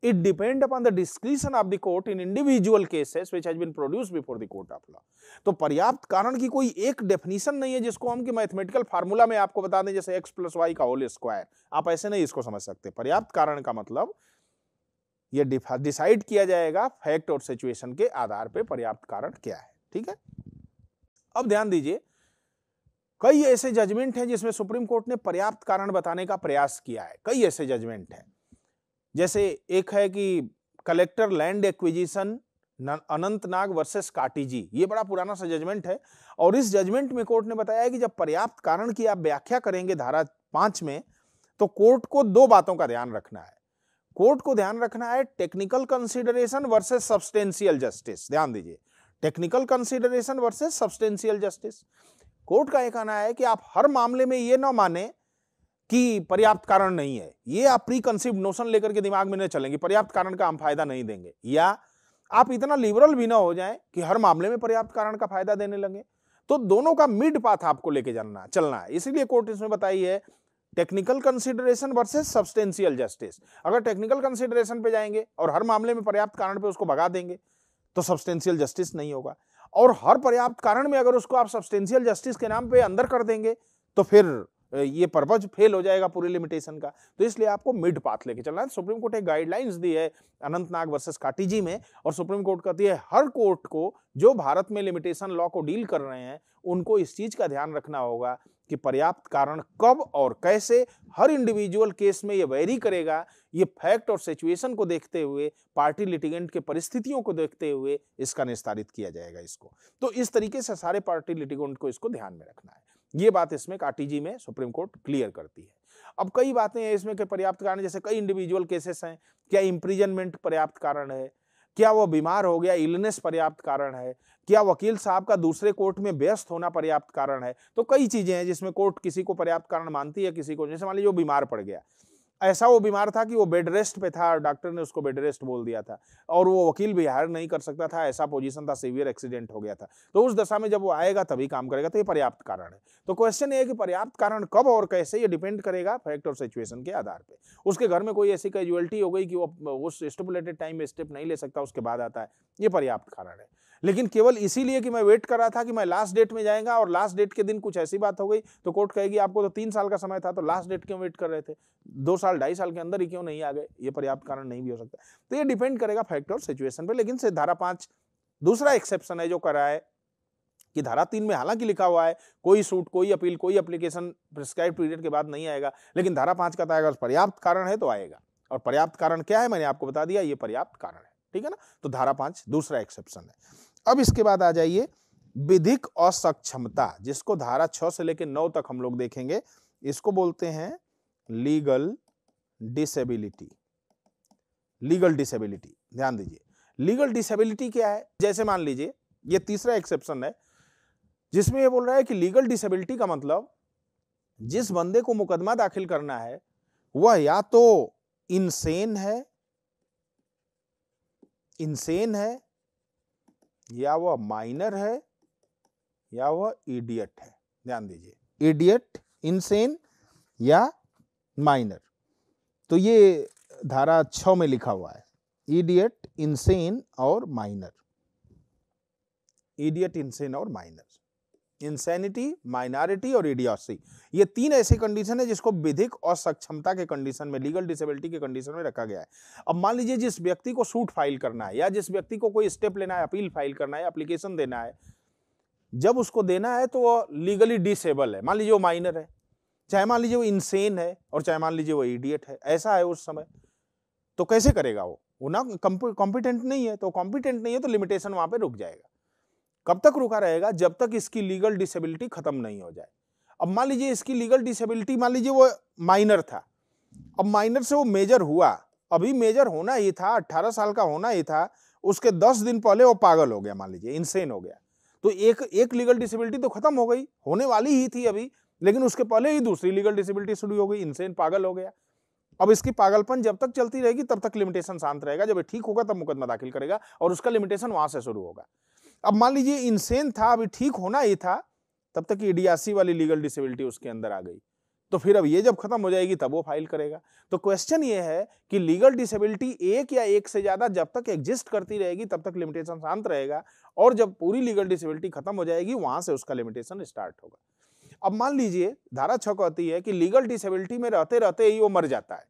it depend upon the discretion of the court in individual cases which has been produced before the court of law तो पर्याप्त कारण की कोई एक डेफिनेशन नहीं है जिसको हम कि मैथमेटिकल फार्मूला में आपको बता दें जैसे x प्लस वाई का होल स्क्वायर आप ऐसे नहीं इसको समझ सकते पर्याप्त कारण का मतलब ये डिसाइड किया जाएगा फैक्ट और सिचुएशन के आधार पर पर्याप्त कारण क्या है ठीक है अब ध्यान दीजिए कई ऐसे जजमेंट हैं जिसमें सुप्रीम कोर्ट ने पर्याप्त कारण बताने का प्रयास किया है कई ऐसे जजमेंट हैं जैसे एक है कि collector land acquisition Anantnag versus Katiji ये बड़ा पुराना सा जजमेंट है और इस जजमेंट में कोर्ट ने बताया है कि जब पर्याप्त कारण की आप व्याख्या करेंगे धारा पांच में तो कोर्ट को दो बातों का ध्यान रखना है कोर्ट को ध्यान रखना है technical consideration versus substantial justice ध्यान दीजिए technical consideration versus substantial justice court का यह कहना है कि आप हर मामले में ये ना माने कि पर्याप्त कारण नहीं है ये आप प्री कंसिव नोशन लेकर के दिमाग में नहीं चलेंगे पर्याप्त कारण का हम फायदा नहीं देंगे या आप इतना लिबरल भी ना हो जाए कि हर मामले में पर्याप्त कारण का फायदा देने लगे तो दोनों का मिड पाथ आपको लेके जानना चलना है इसीलिए कोर्ट इसमें बताई है technical consideration versus substantial justice अगर टेक्निकल कंसिडरेशन पे जाएंगे और हर मामले में पर्याप्त कारण पे उसको भगा देंगे तो सब्सटेंशियल जस्टिस नहीं होगा और हर पर्याप्त कारण में अगर उसको आप सब्सटेंशियल जस्टिस के नाम पे अंदर कर देंगे तो फिर ये पर्पज फेल हो जाएगा पूरे लिमिटेशन का तो इसलिए आपको मिड पाथ लेके चलना है सुप्रीम कोर्ट एक गाइडलाइंस दी है अनंतनाग वर्सेस काटीजी में और सुप्रीम कोर्ट कहती है हर कोर्ट को जो भारत में लिमिटेशन लॉ को डील कर रहे हैं उनको इस चीज का ध्यान रखना होगा कि पर्याप्त कारण कब और कैसे हर इंडिविजुअल केस में ये वेरी करेगा ये फैक्ट और सिचुएशन को देखते हुए पार्टी लिटिगेंट के परिस्थितियों को देखते हुए इसका निस्तारित किया जाएगा इसको तो इस तरीके से सारे पार्टी लिटिगेंट को इसको ध्यान में रखना है ये बात इसमें काटीजी में सुप्रीम कोर्ट क्लियर करती है अब कई बातें हैं इसमें के पर्याप्त कारण जैसे कई इंडिविजुअल केसेस हैं क्या इंप्रिजनमेंट पर्याप्त कारण है क्या वो बीमार हो गया इलनेस पर्याप्त कारण है क्या वकील साहब का दूसरे कोर्ट में व्यस्त होना पर्याप्त कारण है तो कई चीजें हैं जिसमें कोर्ट किसी को पर्याप्त कारण मानती है किसी को जैसे मान लीजिए बीमार पड़ गया ऐसा वो बीमार था कि वो बेड रेस्ट पे था डॉक्टर ने उसको बेड रेस्ट बोल दिया था और वो वकील भी हायर नहीं कर सकता था ऐसा पोजीशन था सीवियर एक्सीडेंट हो गया था तो उस दशा में जब वो आएगा तभी काम करेगा तो ये पर्याप्त कारण है तो क्वेश्चन ये है कि पर्याप्त कारण कब और कैसे ये डिपेंड करेगा फैक्ट और सिचुएशन के आधार पर उसके घर में कोई ऐसी कैजुअलिटी हो गई कि वो उस स्टिपुलेटेड टाइम में स्टेप नहीं ले सकता उसके बाद आता है ये पर्याप्त कारण है लेकिन केवल इसीलिए कि मैं वेट कर रहा था कि मैं लास्ट डेट में जाएगा और लास्ट डेट के दिन कुछ ऐसी बात हो गई तो कोर्ट कहेगी आपको तो तीन साल का समय था तो लास्ट डेट क्यों वेट कर रहे थे दो साल ढाई साल के अंदर ही क्यों नहीं आ गए ये पर्याप्त कारण नहीं भी हो सकता तो ये डिपेंड करेगा फैक्ट और सिचुएशन पर लेकिन से धारा पाँच दूसरा एक्सेप्शन है जो करा है कि धारा तीन में हालांकि लिखा हुआ है कोई सूट कोई अपील कोई अप्लीकेशन प्रिस्क्राइब पीरियड के बाद नहीं आएगा लेकिन धारा पाँच का आएगा पर्याप्त कारण है तो आएगा और पर्याप्त कारण क्या है मैंने आपको बता दिया ये पर्याप्त कारण है ठीक है ना तो धारा पांच दूसरा एक्सेप्शन है अब इसके बाद आ जाइए विधिक असक्षमता जिसको धारा छ से लेकर नौ तक हम लोग देखेंगे इसको बोलते हैं लीगल डिसेबिलिटी लीगल डिसेबिलिटी ध्यान दीजिए लीगल डिसेबिलिटी क्या है जैसे मान लीजिए ये तीसरा एक्सेप्शन है जिसमें ये बोल रहा है कि लीगल डिसेबिलिटी का मतलब जिस बंदे को मुकदमा दाखिल करना है वह या तो इनसेन है इनसेन है या वह माइनर है या वह इडियट है ध्यान दीजिए इडियट इनसेन या माइनर तो ये धारा छ में लिखा हुआ है इडियट इनसेन और माइनर इडियट इनसेन और माइनर इंसैनिटी माइनॉरिटी और इडियोसी ये तीन ऐसे कंडीशन है जिसको विधिक और सक्षमता के कंडीशन में लीगल डिसेबिलिटी के कंडीशन में रखा गया है अब मान लीजिए जिस व्यक्ति को सूट फाइल करना है या जिस व्यक्ति को कोई स्टेप लेना है अपील फाइल करना है अप्लीकेशन देना है जब उसको देना है तो वो लीगली डिसेबल है मान लीजिए वो माइनर है चाहे मान लीजिए वो इंसेन है और चाहे मान लीजिए वो इडियट है ऐसा है उस समय तो कैसे करेगा वो वो ना कॉम्पिटेंट नहीं है तो कॉम्पिटेंट नहीं है तो लिमिटेशन वहां पे रुक जाएगा कब तक रुका रहेगा जब तक इसकी लीगल डिसेबिलिटी खत्म नहीं हो जाए अब मान लीजिए इसकी लीगल डिसेबिलिटी मान लीजिए वो माइनर था अब माइनर से वो मेजर हुआ अभी मेजर होना ही था अट्ठारह साल का होना ही था उसके दस दिन पहले वो पागल हो गया मान लीजिए इंसेन हो गया तो एक एक लीगल डिसेबिलिटी तो खत्म हो गई होने वाली ही थी अभी लेकिन उसके पहले ही दूसरी लीगल डिसेबिलिटी शुरू हो गई इंसेन पागल हो गया अब इसकी पागलपन जब तक चलती रहेगी तब तक लिमिटेशन शांत रहेगा जब ठीक होगा तब मुकदमा दाखिल करेगा और उसका लिमिटेशन वहां से शुरू होगा अब मान लीजिए इंसेन था अभी ठीक होना ही था तब तक ईडीआसी वाली लीगल डिसेबिलिटी उसके अंदर आ गई तो फिर अब ये जब खत्म हो जाएगी तब वो फाइल करेगा तो क्वेश्चन ये है कि लीगल डिसेबिलिटी एक या एक से ज्यादा जब तक एग्जिस्ट करती रहेगी तब तक लिमिटेशन शांत रहेगा और जब पूरी लीगल डिसेबिलिटी खत्म हो जाएगी वहां से उसका लिमिटेशन स्टार्ट होगा अब मान लीजिए धारा छ कहती है कि लीगल डिसेबिलिटी में रहते रहते ही वो मर जाता है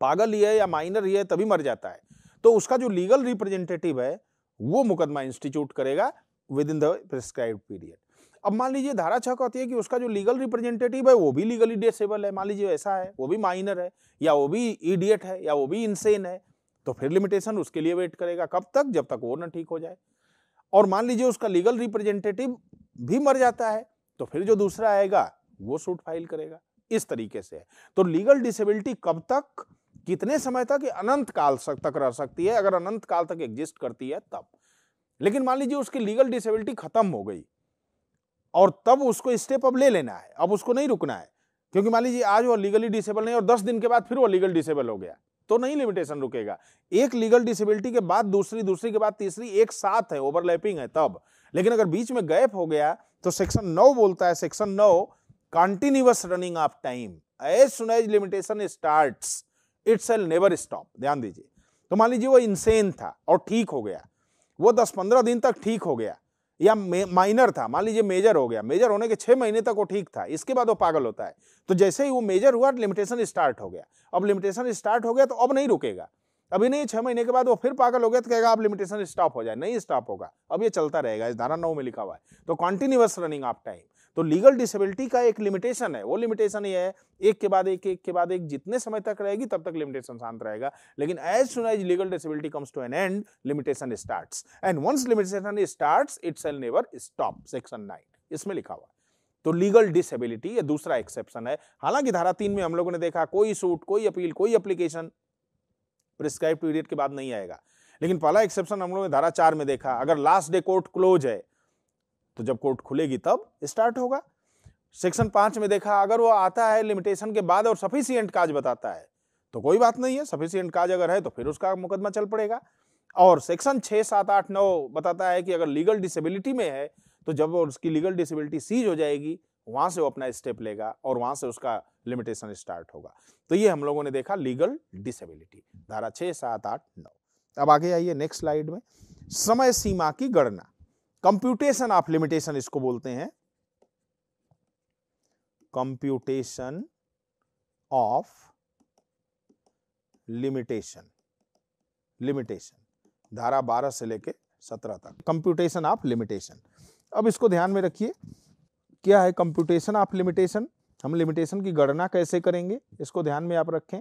पागल ही है या माइनर ही है तभी मर जाता है तो उसका जो लीगल रिप्रेजेंटेटिव है वो मुकदमा इंस्टीट्यूट करेगा within the prescribe period अब मान लीजिए धारा छह कहती है कि उसका जो लीगल रिप्रेजेंटेटिव है वो भी लीगली डिसेबल है मान लीजिए ऐसा है वो भी माइनर है या वो भी इडियट है या वो भी इंसेन है तो फिर लिमिटेशन उसके लिए वेट करेगा कब तक जब तक वो ना ठीक हो जाए और मान लीजिए उसका लीगल रिप्रेजेंटेटिव भी मर जाता है तो फिर जो दूसरा आएगा वो सूट फाइल करेगा इस तरीके से है तो लीगल डिसेबिलिटी कब तक कितने समय तक अनंत काल तक रह सकती है अगर अनंत काल तक एग्जिस्ट करती है तब लेकिन मान लीजिए उसकी लीगल डिसेबिलिटी खत्म हो गई और तब उसको स्टेप अब ले लेना है अब उसको नहीं रुकना है क्योंकि मान लीजिए आज वो लीगली डिसेबल नहीं और दस दिन के बाद फिर वो लीगल डिसेबल हो गया तो नहीं लिमिटेशन रुकेगा एक लीगल डिसेबिलिटी के बाद दूसरी दूसरी के बाद तीसरी एक साथ है ओवरलैपिंग है तब लेकिन अगर बीच में गैप हो गया तो सेक्शन नौ बोलता है सेक्शन नौ continuous running of time as soon as limitation starts it shall never stop ध्यान दीजिए तो मान लीजिए वो इंसेन था और ठीक हो गया वो दस पंद्रह दिन तक ठीक हो गया या माइनर था मान लीजिए मेजर हो गया मेजर होने के छः महीने तक वो ठीक था इसके बाद वो पागल होता है तो जैसे ही वो मेजर हुआ लिमिटेशन स्टार्ट हो गया अब लिमिटेशन स्टार्ट हो गया तो अब नहीं रुकेगा अभी नहीं छः महीने के बाद वो फिर पागल हो गया तो कहेगा आप लिमिटेशन स्टॉप हो जाए नहीं स्टॉप होगा अब ये चलता रहेगा इस धारा नौ में लिखा हुआ है तो कॉन्टिन्यूस रनिंग ऑफ टाइम तो लीगल डिसेबिलिटी का एक लिमिटेशन है वो लिमिटेशन ये है एक के बाद एक एक के बाद एक जितने समय तक रहेगी तब तक लिमिटेशन शांत रहेगा लेकिन as soon as legal disability comes to an end limitation start and once limitation start it shall never stop section nine इसमें लिखा हुआ तो लीगल डिसेबिलिटी ये दूसरा एक्सेप्शन है हालांकि धारा तीन में हम लोगों ने देखा कोई सूट कोई अपील कोई एप्लीकेशन प्रिस्क्राइब पीरियड के बाद नहीं आएगा लेकिन पहला एक्सेप्शन हम लोगों ने धारा चार में देखा अगर लास्ट डे कोर्ट क्लोज है तो जब कोर्ट खुलेगी तब स्टार्ट होगा सेक्शन पाँच में देखा अगर वो आता है लिमिटेशन के बाद और सफिशियंट काज बताता है तो कोई बात नहीं है सफिशियंट काज अगर है तो फिर उसका मुकदमा चल पड़ेगा और सेक्शन छः सात आठ नौ बताता है कि अगर लीगल डिसेबिलिटी में है तो जब उसकी लीगल डिसेबिलिटी सीज हो जाएगी वहाँ से वो अपना स्टेप लेगा और वहाँ से उसका लिमिटेशन स्टार्ट होगा तो ये हम लोगों ने देखा लीगल डिसेबिलिटी धारा छः सात आठ नौ अब आगे आइए नेक्स्ट स्लाइड में समय सीमा की गणना कंप्यूटेशन ऑफ लिमिटेशन इसको बोलते हैं कंप्यूटेशन ऑफ लिमिटेशन लिमिटेशन धारा 12 से लेके 17 तक कंप्यूटेशन ऑफ लिमिटेशन अब इसको ध्यान में रखिए क्या है कंप्यूटेशन ऑफ लिमिटेशन हम लिमिटेशन की गणना कैसे करेंगे इसको ध्यान में आप रखें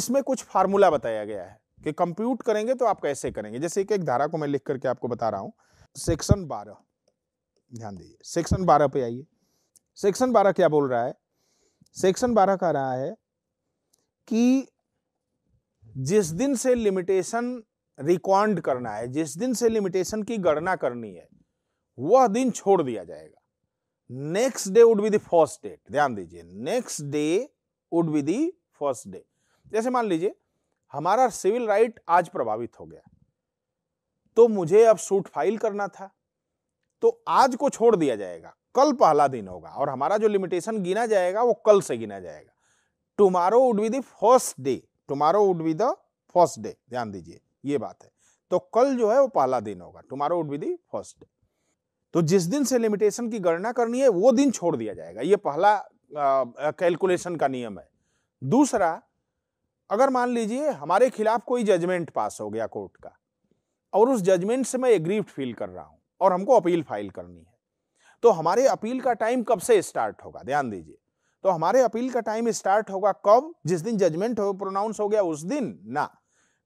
इसमें कुछ फार्मूला बताया गया है कि कंप्यूट करेंगे तो आप कैसे करेंगे जैसे एक एक धारा को मैं लिख करके आपको बता रहा हूं सेक्शन बारह ध्यान दीजिए सेक्शन बारह पे आइए सेक्शन बारह क्या बोल रहा है सेक्शन बारह कह रहा है कि जिस दिन से लिमिटेशन रिकॉर्ड करना है जिस दिन से लिमिटेशन की गणना करनी है वह दिन छोड़ दिया जाएगा next day would be the first date ध्यान दीजिए next day would be the first day जैसे मान लीजिए हमारा सिविल राइट आज प्रभावित हो गया तो मुझे अब सूट फाइल करना था तो आज को छोड़ दिया जाएगा कल पहला दिन होगा और हमारा जो लिमिटेशन गिना जाएगा वो कल से गिना जाएगा tomorrow would be the first day tomorrow would be the first day ध्यान दीजिए ये बात है तो कल जो है वो पहला दिन होगा tomorrow would be the first day तो जिस दिन से लिमिटेशन की गणना करनी है वो दिन छोड़ दिया जाएगा ये पहला कैलकुलेशन का नियम है दूसरा अगर मान लीजिए हमारे खिलाफ कोई जजमेंट पास हो गया कोर्ट का और उस जजमेंट से मैं एग्रीव्ड फील कर रहा हूं और हमको अपील फाइल करनी है तो हमारे अपील का टाइम कब से स्टार्ट होगा ध्यान दीजिए तो हमारे अपील का टाइम स्टार्ट होगा कब जिस दिन जजमेंट हो प्रोनाउंस हो गया उस दिन ना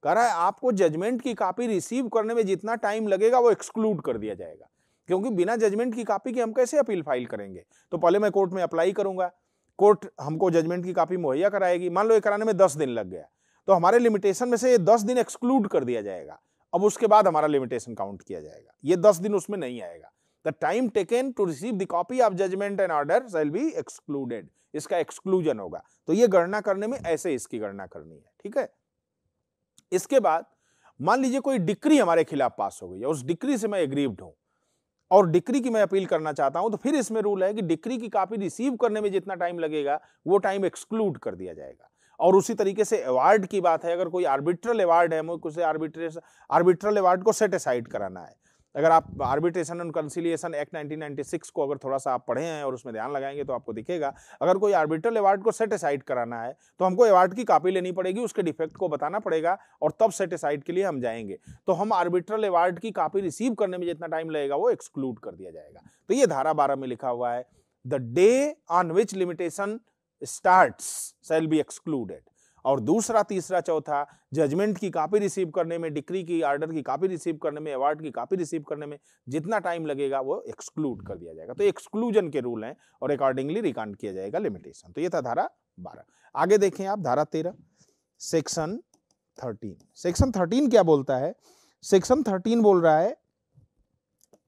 कह रहा है आपको जजमेंट की कॉपी रिसीव करने में जितना टाइम लगेगा वो एक्सक्लूड कर दिया जाएगा क्योंकि बिना जजमेंट की कॉपी के हम कैसे अपील फाइल करेंगे तो पहले मैं कोर्ट में अप्लाई करूंगा कोर्ट हमको जजमेंट की कॉपी मुहैया कराएगी मान लो ये कराने में दस दिन लग गया तो हमारे लिमिटेशन में से ये दस दिन एक्सक्लूड कर दिया जाएगा अब उसके बाद हमारा लिमिटेशन काउंट किया जाएगा ये दस दिन उसमें नहीं आएगा the time taken to receive the copy of judgement and order will be excluded इसका एक्सक्लूजन होगा तो ये गणना करने में ऐसे इसकी गणना करनी है ठीक है इसके बाद मान लीजिए कोई डिक्री हमारे खिलाफ पास हो गई है उस डिक्री से मैं एग्रीव्ड हूं और डिक्री की मैं अपील करना चाहता हूं तो फिर इसमें रूल है कि डिक्री की कॉपी रिसीव करने में जितना टाइम लगेगा वो टाइम एक्सक्लूड कर दिया जाएगा और उसी तरीके से अवार्ड की बात है अगर कोई आर्बिट्रल अवार्ड है मुझे कुछ आर्बिट्रेशन आर्बिट्रल अवार्ड को सेट सेटिसाइड कराना है अगर आप आर्बिट्रेशन एंड कंसिलिएशन एक्ट 1996 को अगर थोड़ा सा आप पढ़े हैं और उसमें ध्यान लगाएंगे तो आपको दिखेगा अगर कोई आर्बिट्रल अवार्ड को सेट सेटिसाइड कराना है तो हमको अवार्ड की कॉपी लेनी पड़ेगी उसके डिफेक्ट को बताना पड़ेगा और तब सेट सेटिसाइड के लिए हम जाएंगे तो हम आर्बिट्रल अवार्ड की कापी रिसीव करने में जितना टाइम लगेगा वो एक्सक्लूड कर दिया जाएगा तो ये धारा बारह में लिखा हुआ है the day on which limitation starts shall be excluded और दूसरा तीसरा चौथा जजमेंट की कॉपी रिसीव करने में डिक्री की आर्डर की कॉपी रिसीव करने में अवार्ड की कॉपी रिसीव करने में जितना टाइम लगेगा वो एक्सक्लूड कर दिया जाएगा तो एक्सक्लूजन के रूल हैं और अकॉर्डिंगली रिकाउंट किया जाएगा लिमिटेशन तो ये था धारा बारह आगे देखें आप धारा तेरह सेक्शन थर्टीन सेक्शन थर्टीन क्या बोलता है सेक्शन थर्टीन बोल रहा है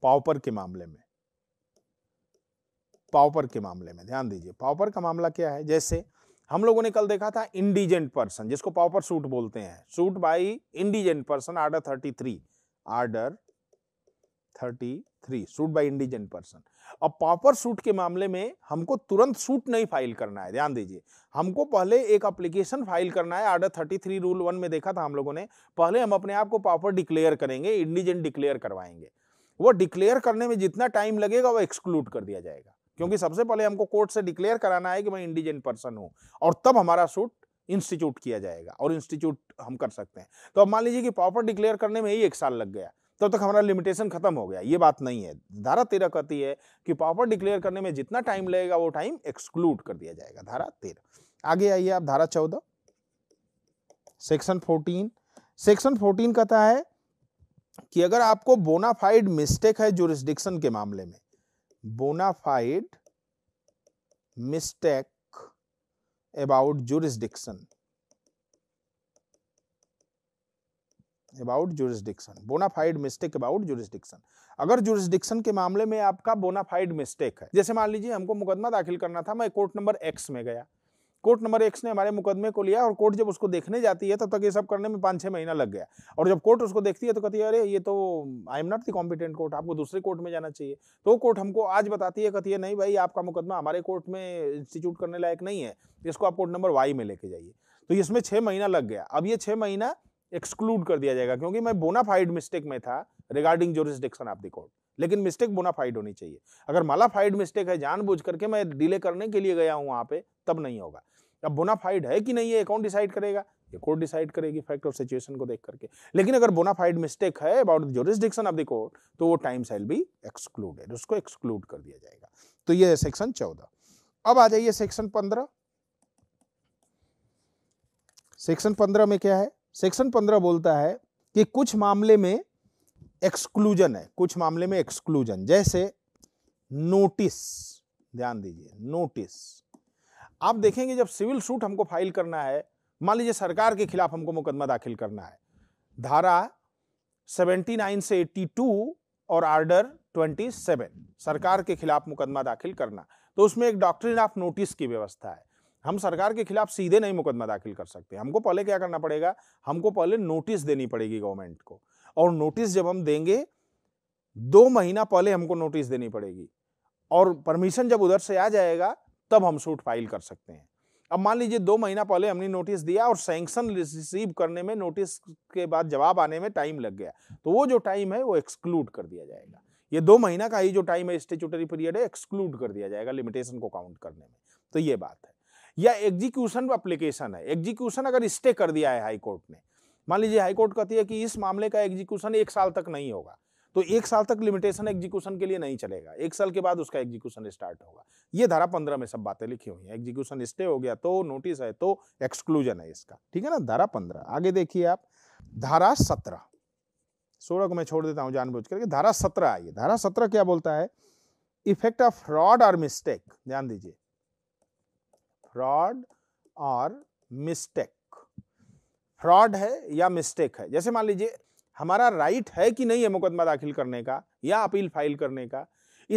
पावर के मामले में पावर के मामले में ध्यान दीजिए पावर का मामला क्या है जैसे हम लोगों ने कल देखा था इंडिजेंट पर्सन जिसको पावर सूट बोलते हैं suit by indigent person order thirty three order thirty three suit by indigent person अब पावर सूट के मामले में हमको तुरंत सूट नहीं फाइल करना है ध्यान दीजिए हमको पहले एक अप्लीकेशन फाइल करना है order thirty three rule one में देखा था हम लोगों ने पहले हम अपने आप को पावर डिक्लेयर करेंगे इंडिजेंट डिक्लेयर करवाएंगे वो डिक्लेयर करने में जितना टाइम लगेगा वो एक्सक्लूड कर दिया जाएगा क्योंकि सबसे पहले हमको कोर्ट से डिक्लेयर कराना है कि मैं इंडिजेंट पर्सन हूँ और तब हमारा सूट इंस्टीट्यूट किया जाएगा और इंस्टीट्यूट हम कर सकते हैं तो अब मान लीजिए कि प्रॉपर डिक्लेयर करने में ही एक साल लग गया तब तो तक हमारा लिमिटेशन खत्म हो गया ये बात नहीं है धारा तेरह कहती है कि प्रॉपर डिक्लेयर करने में जितना टाइम लगेगा वो टाइम एक्सक्लूड कर दिया जाएगा धारा तेरह आगे आइए आप धारा चौदह सेक्शन फोर्टीन सेक्शन फोर्टीन कहता है कि अगर आपको बोनाफाइड मिस्टेक है जुरिस्डिक्शन के मामले में bona fide mistake about about about jurisdiction bona fide mistake about jurisdiction अगर जुरिस्डिक्शन के मामले में आपका बोनाफाइड मिस्टेक है जैसे मान लीजिए हमको मुकदमा दाखिल करना था मैं कोर्ट नंबर एक्स में गया कोर्ट नंबर एक्स ने हमारे मुकदमे को लिया और कोर्ट जब उसको देखने जाती है तब तक ये सब करने में पाँच छः महीना लग गया और जब कोर्ट उसको देखती है तो कहती है अरे ये तो I am not the competent court आपको दूसरे कोर्ट में जाना चाहिए तो कोर्ट हमको आज बताती है कहती है नहीं भाई आपका मुकदमा हमारे कोर्ट में इंस्टीट्यूट करने लायक नहीं है इसको आप कोर्ट नंबर वाई में लेके जाइए तो इसमें छः महीना लग गया अब ये छः महीना एक्सक्लूड कर दिया जाएगा क्योंकि मैं बोनाफाइड मिस्टेक में था regarding jurisdiction of the court लेकिन मिस्टेक बोनाफाइड होनी चाहिए अगर मालाफाइड मिस्टेक है जानबूझ करके मैं डिले करने के लिए गया हूँ वहाँ पे तब नहीं होगा अब बोनाफाइड है कि नहीं है कौन डिसाइड करेगा ये कोर्ट डिसाइड करेगी फैक्ट और सिचुएशन को देख करके लेकिन अगर बोनाफाइड मिस्टेक है about the jurisdiction of the court तो वो टाइम सेल भी एक्सक्लूडेड उसको एक्सक्लूड कर दिया जाएगा तो ये सेक्शन चौदह अब आ जाइए सेक्शन पंद्रह सेक्शन पंद्रह में क्या है सेक्शन पंद्रह बोलता है कि कुछ मामले में एक्सक्लूजन है कुछ मामले में एक्सक्लूजन जैसे नोटिस ध्यान दीजिए नोटिस आप देखेंगे जब सिविल सूट हमको फाइल करना है मान लीजिए सरकार के खिलाफ हमको मुकदमा दाखिल करना है धारा 79 से 82 और आर्डर 27 सरकार के खिलाफ मुकदमा दाखिल करना तो उसमें एक डॉक्ट्रिन ऑफ नोटिस की व्यवस्था है हम सरकार के खिलाफ सीधे नहीं मुकदमा दाखिल कर सकते हमको पहले क्या करना पड़ेगा हमको पहले नोटिस देनी पड़ेगी गवर्नमेंट को और नोटिस जब हम देंगे दो महीना पहले हमको नोटिस देनी पड़ेगी और परमिशन जब उधर से आ जाएगा तब हम सूट फाइल कर सकते हैं अब मान लीजिए दो महीना पहले हमने नोटिस दिया और सैंक्शन रिसीव करने में नोटिस के बाद जवाब आने में टाइम लग गया तो वो जो टाइम है वो एक्सक्लूड कर दिया जाएगा ये दो महीना का ही जो टाइम है स्टेचुटरी पीरियड है एक्सक्लूड कर दिया जाएगा लिमिटेशन को काउंट करने में तो ये बात है या एग्जीक्यूशन अप्लीकेशन है एग्जीक्यूशन अगर स्टे कर दिया है हाईकोर्ट ने मान लीजिए हाईकोर्ट कहती है कि इस मामले का एग्जीक्यूशन एक साल तक नहीं होगा तो एक साल तक लिमिटेशन एग्जीक्यूशन के लिए नहीं चलेगा एक साल के बाद उसका एग्जीक्यूशन स्टार्ट होगा ये धारा पंद्रह में सब बातें लिखी हुई हैं एग्जीक्यूशन स्टे हो गया तो नोटिस है तो एक्सक्लूजन है इसका ठीक है ना धारा पंद्रह आगे देखिए आप धारा सत्रह सोलह को मैं छोड़ देता हूँ जानबूझ करके धारा सत्रह आइए धारा सत्रह क्या बोलता है इफेक्ट ऑफ फ्रॉड और मिस्टेक ध्यान दीजिए फ्रॉड और मिस्टेक फ्रॉड है या मिस्टेक है जैसे मान लीजिए हमारा राइट है कि नहीं है मुकदमा दाखिल करने का या अपील फाइल करने का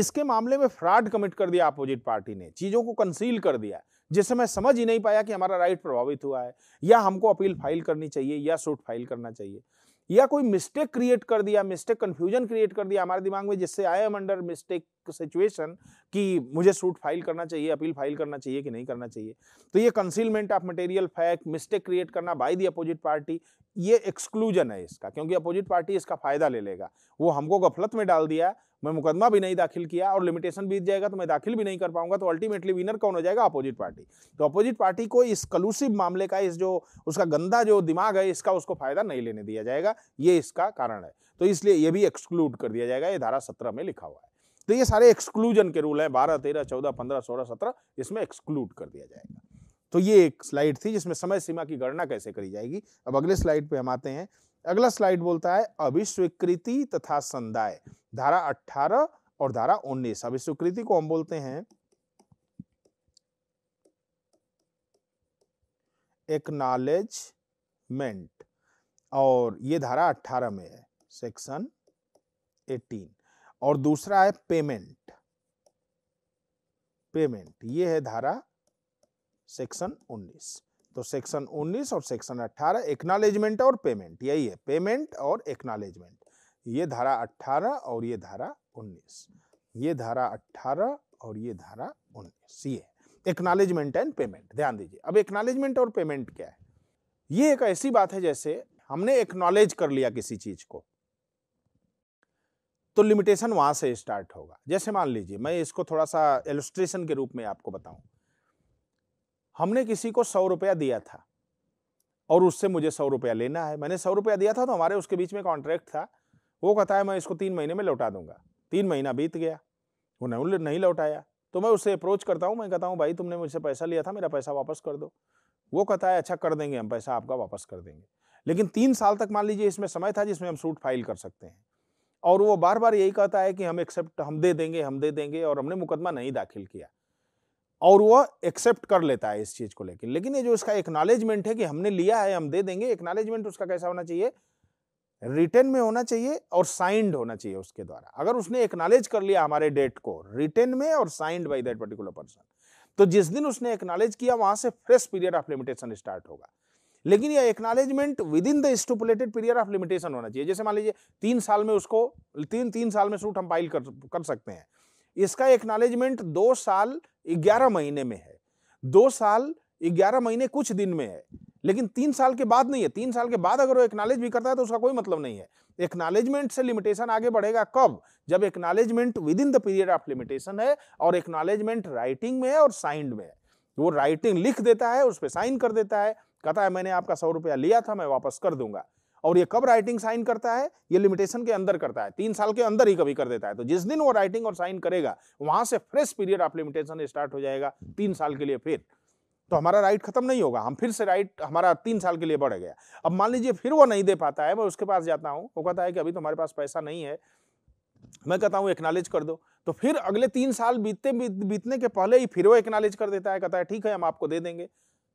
इसके मामले में फ्रॉड कमिट कर दिया अपोजिट पार्टी ने चीज़ों को कंसील कर दिया जिससे मैं समझ ही नहीं पाया कि हमारा राइट प्रभावित हुआ है या हमको अपील फाइल करनी चाहिए या सूट फाइल करना चाहिए या कोई मिस्टेक क्रिएट कर दिया मिस्टेक कंफ्यूजन क्रिएट कर दिया हमारे दिमाग में जिससे I am under mistake situation कि मुझे सूट फाइल करना चाहिए अपील फाइल करना चाहिए कि नहीं करना चाहिए तो ये concealment of material fact mistake create करना बाय दी अपोजिट पार्टी ये एक्सक्लूजन है इसका क्योंकि अपोजिट पार्टी इसका फायदा ले लेगा वो हमको गफलत में डाल दिया मैं मुकदमा भी नहीं दाखिल किया और लिमिटेशन बीत जाएगा तो मैं दाखिल भी नहीं कर पाऊंगा तो अल्टीमेटली विनर कौन हो जाएगा अपोजिट पार्टी तो अपोजिट पार्टी को इस कलूसिव मामले का इस जो उसका गंदा जो दिमाग है इसका उसको फायदा नहीं लेने दिया जाएगा ये इसका कारण है तो इसलिए ये भी एक्सक्लूड कर दिया जाएगा ये धारा सत्रह में लिखा हुआ है तो ये सारे एक्सक्लूजन के रूल हैं बारह तेरह चौदह पंद्रह सोलह सत्रह इसमें एक्सक्लूड कर दिया जाएगा तो ये एक स्लाइड थी जिसमें समय सीमा की गणना कैसे करी जाएगी अब अगले स्लाइड पे हम आते हैं अगला स्लाइड बोलता है अभिस्वीकृति तथा संदाय धारा 18 और धारा 19 अभिस्वीकृति को हम बोलते हैं एक्नॉलेजमेंट और ये धारा 18 में है सेक्शन 18 और दूसरा है पेमेंट पेमेंट ये है धारा सेक्शन 19 तो सेक्शन 19 और सेक्शन 18 एक्नॉलेजमेंट और पेमेंट यही है पेमेंट और एक्नॉलेजमेंट ये धारा 18 और ये धारा 19 ये धारा 18 और ये धारा 19 ये एक्नॉलेजमेंट एंड पेमेंट ध्यान दीजिए अब एक्नॉलेजमेंट और पेमेंट क्या है ये एक ऐसी बात है जैसे हमने एक्नॉलेज कर लिया किसी चीज को तो लिमिटेशन वहां से स्टार्ट होगा जैसे मान लीजिए मैं इसको थोड़ा सा एलुस्ट्रेशन के रूप में आपको बताऊं हमने किसी को सौ रुपया दिया था और उससे मुझे सौ रुपया लेना है मैंने सौ रुपया दिया था तो हमारे उसके बीच में कॉन्ट्रैक्ट था वो कहता है मैं इसको तीन महीने में लौटा दूंगा तीन महीना बीत गया वो नहीं लौटाया तो मैं उससे अप्रोच करता हूँ मैं कहता हूँ भाई तुमने मुझसे पैसा लिया था मेरा पैसा वापस कर दो वो कहता है अच्छा कर देंगे हम पैसा आपका वापस कर देंगे लेकिन तीन साल तक मान लीजिए इसमें समय था जिसमें हम सूट फाइल कर सकते हैं और वो बार बार यही कहता है कि हम एक्सेप्ट हम दे देंगे हम दे देंगे और हमने मुकदमा नहीं दाखिल किया और वह एक्सेप्ट कर लेता है इस चीज़ को लेकर लेकिन ये जो इसका एक्नॉलेजमेंट है कि हमने लिया है हम दे देंगे एक्नॉलेजमेंट उसका कैसा होना चाहिए रिटर्न में होना चाहिए और साइंड होना चाहिए उसके द्वारा अगर उसने एक्नॉलेज कर लिया हमारे डेट को रिटर्न में और signed by that particular person तो जिस दिन उसने एक्नॉलेज किया वहां से fresh period of limitation start होगा लेकिन यह acknowledgement within the stipulated period of limitation होना चाहिए जैसे मान लीजिए तीन साल में उसको तीन तीन साल में सूट हम फाइल कर, कर सकते हैं इसका एक्नॉलेजमेंट दो साल ग्यारह महीने में है दो साल ग्यारह महीने कुछ दिन में है लेकिन तीन साल के बाद नहीं है तीन साल के बाद अगर वो एक्नॉलेज भी करता है तो उसका कोई मतलब नहीं है एक्नॉलेजमेंट से लिमिटेशन आगे बढ़ेगा कब जब acknowledgement within the period of limitation है और एक्नॉलेजमेंट राइटिंग में है और साइंड में है वो राइटिंग लिख देता है उस पर साइन कर देता है कहता है मैंने आपका सौ रुपया लिया था मैं वापस कर दूंगा और ये कब राइटिंग साइन करता है ये लिमिटेशन के अंदर करता है तीन साल के अंदर ही कभी कर देता है तो जिस दिन वो राइटिंग और साइन करेगा वहां से fresh period of limitation start हो जाएगा तीन साल के लिए फिर तो हमारा राइट खत्म नहीं होगा हम फिर से राइट हमारा तीन साल के लिए बढ़ गया अब मान लीजिए फिर वो नहीं दे पाता है मैं उसके पास जाता हूँ वो कहता है कि अभी तुम्हारे तो पास पैसा नहीं है मैं कहता हूँ एक्नॉलेज कर दो तो फिर अगले तीन साल बीतते बीतने के पहले ही फिर वो एक्नॉलेज कर देता है कहता है ठीक है हम आपको दे देंगे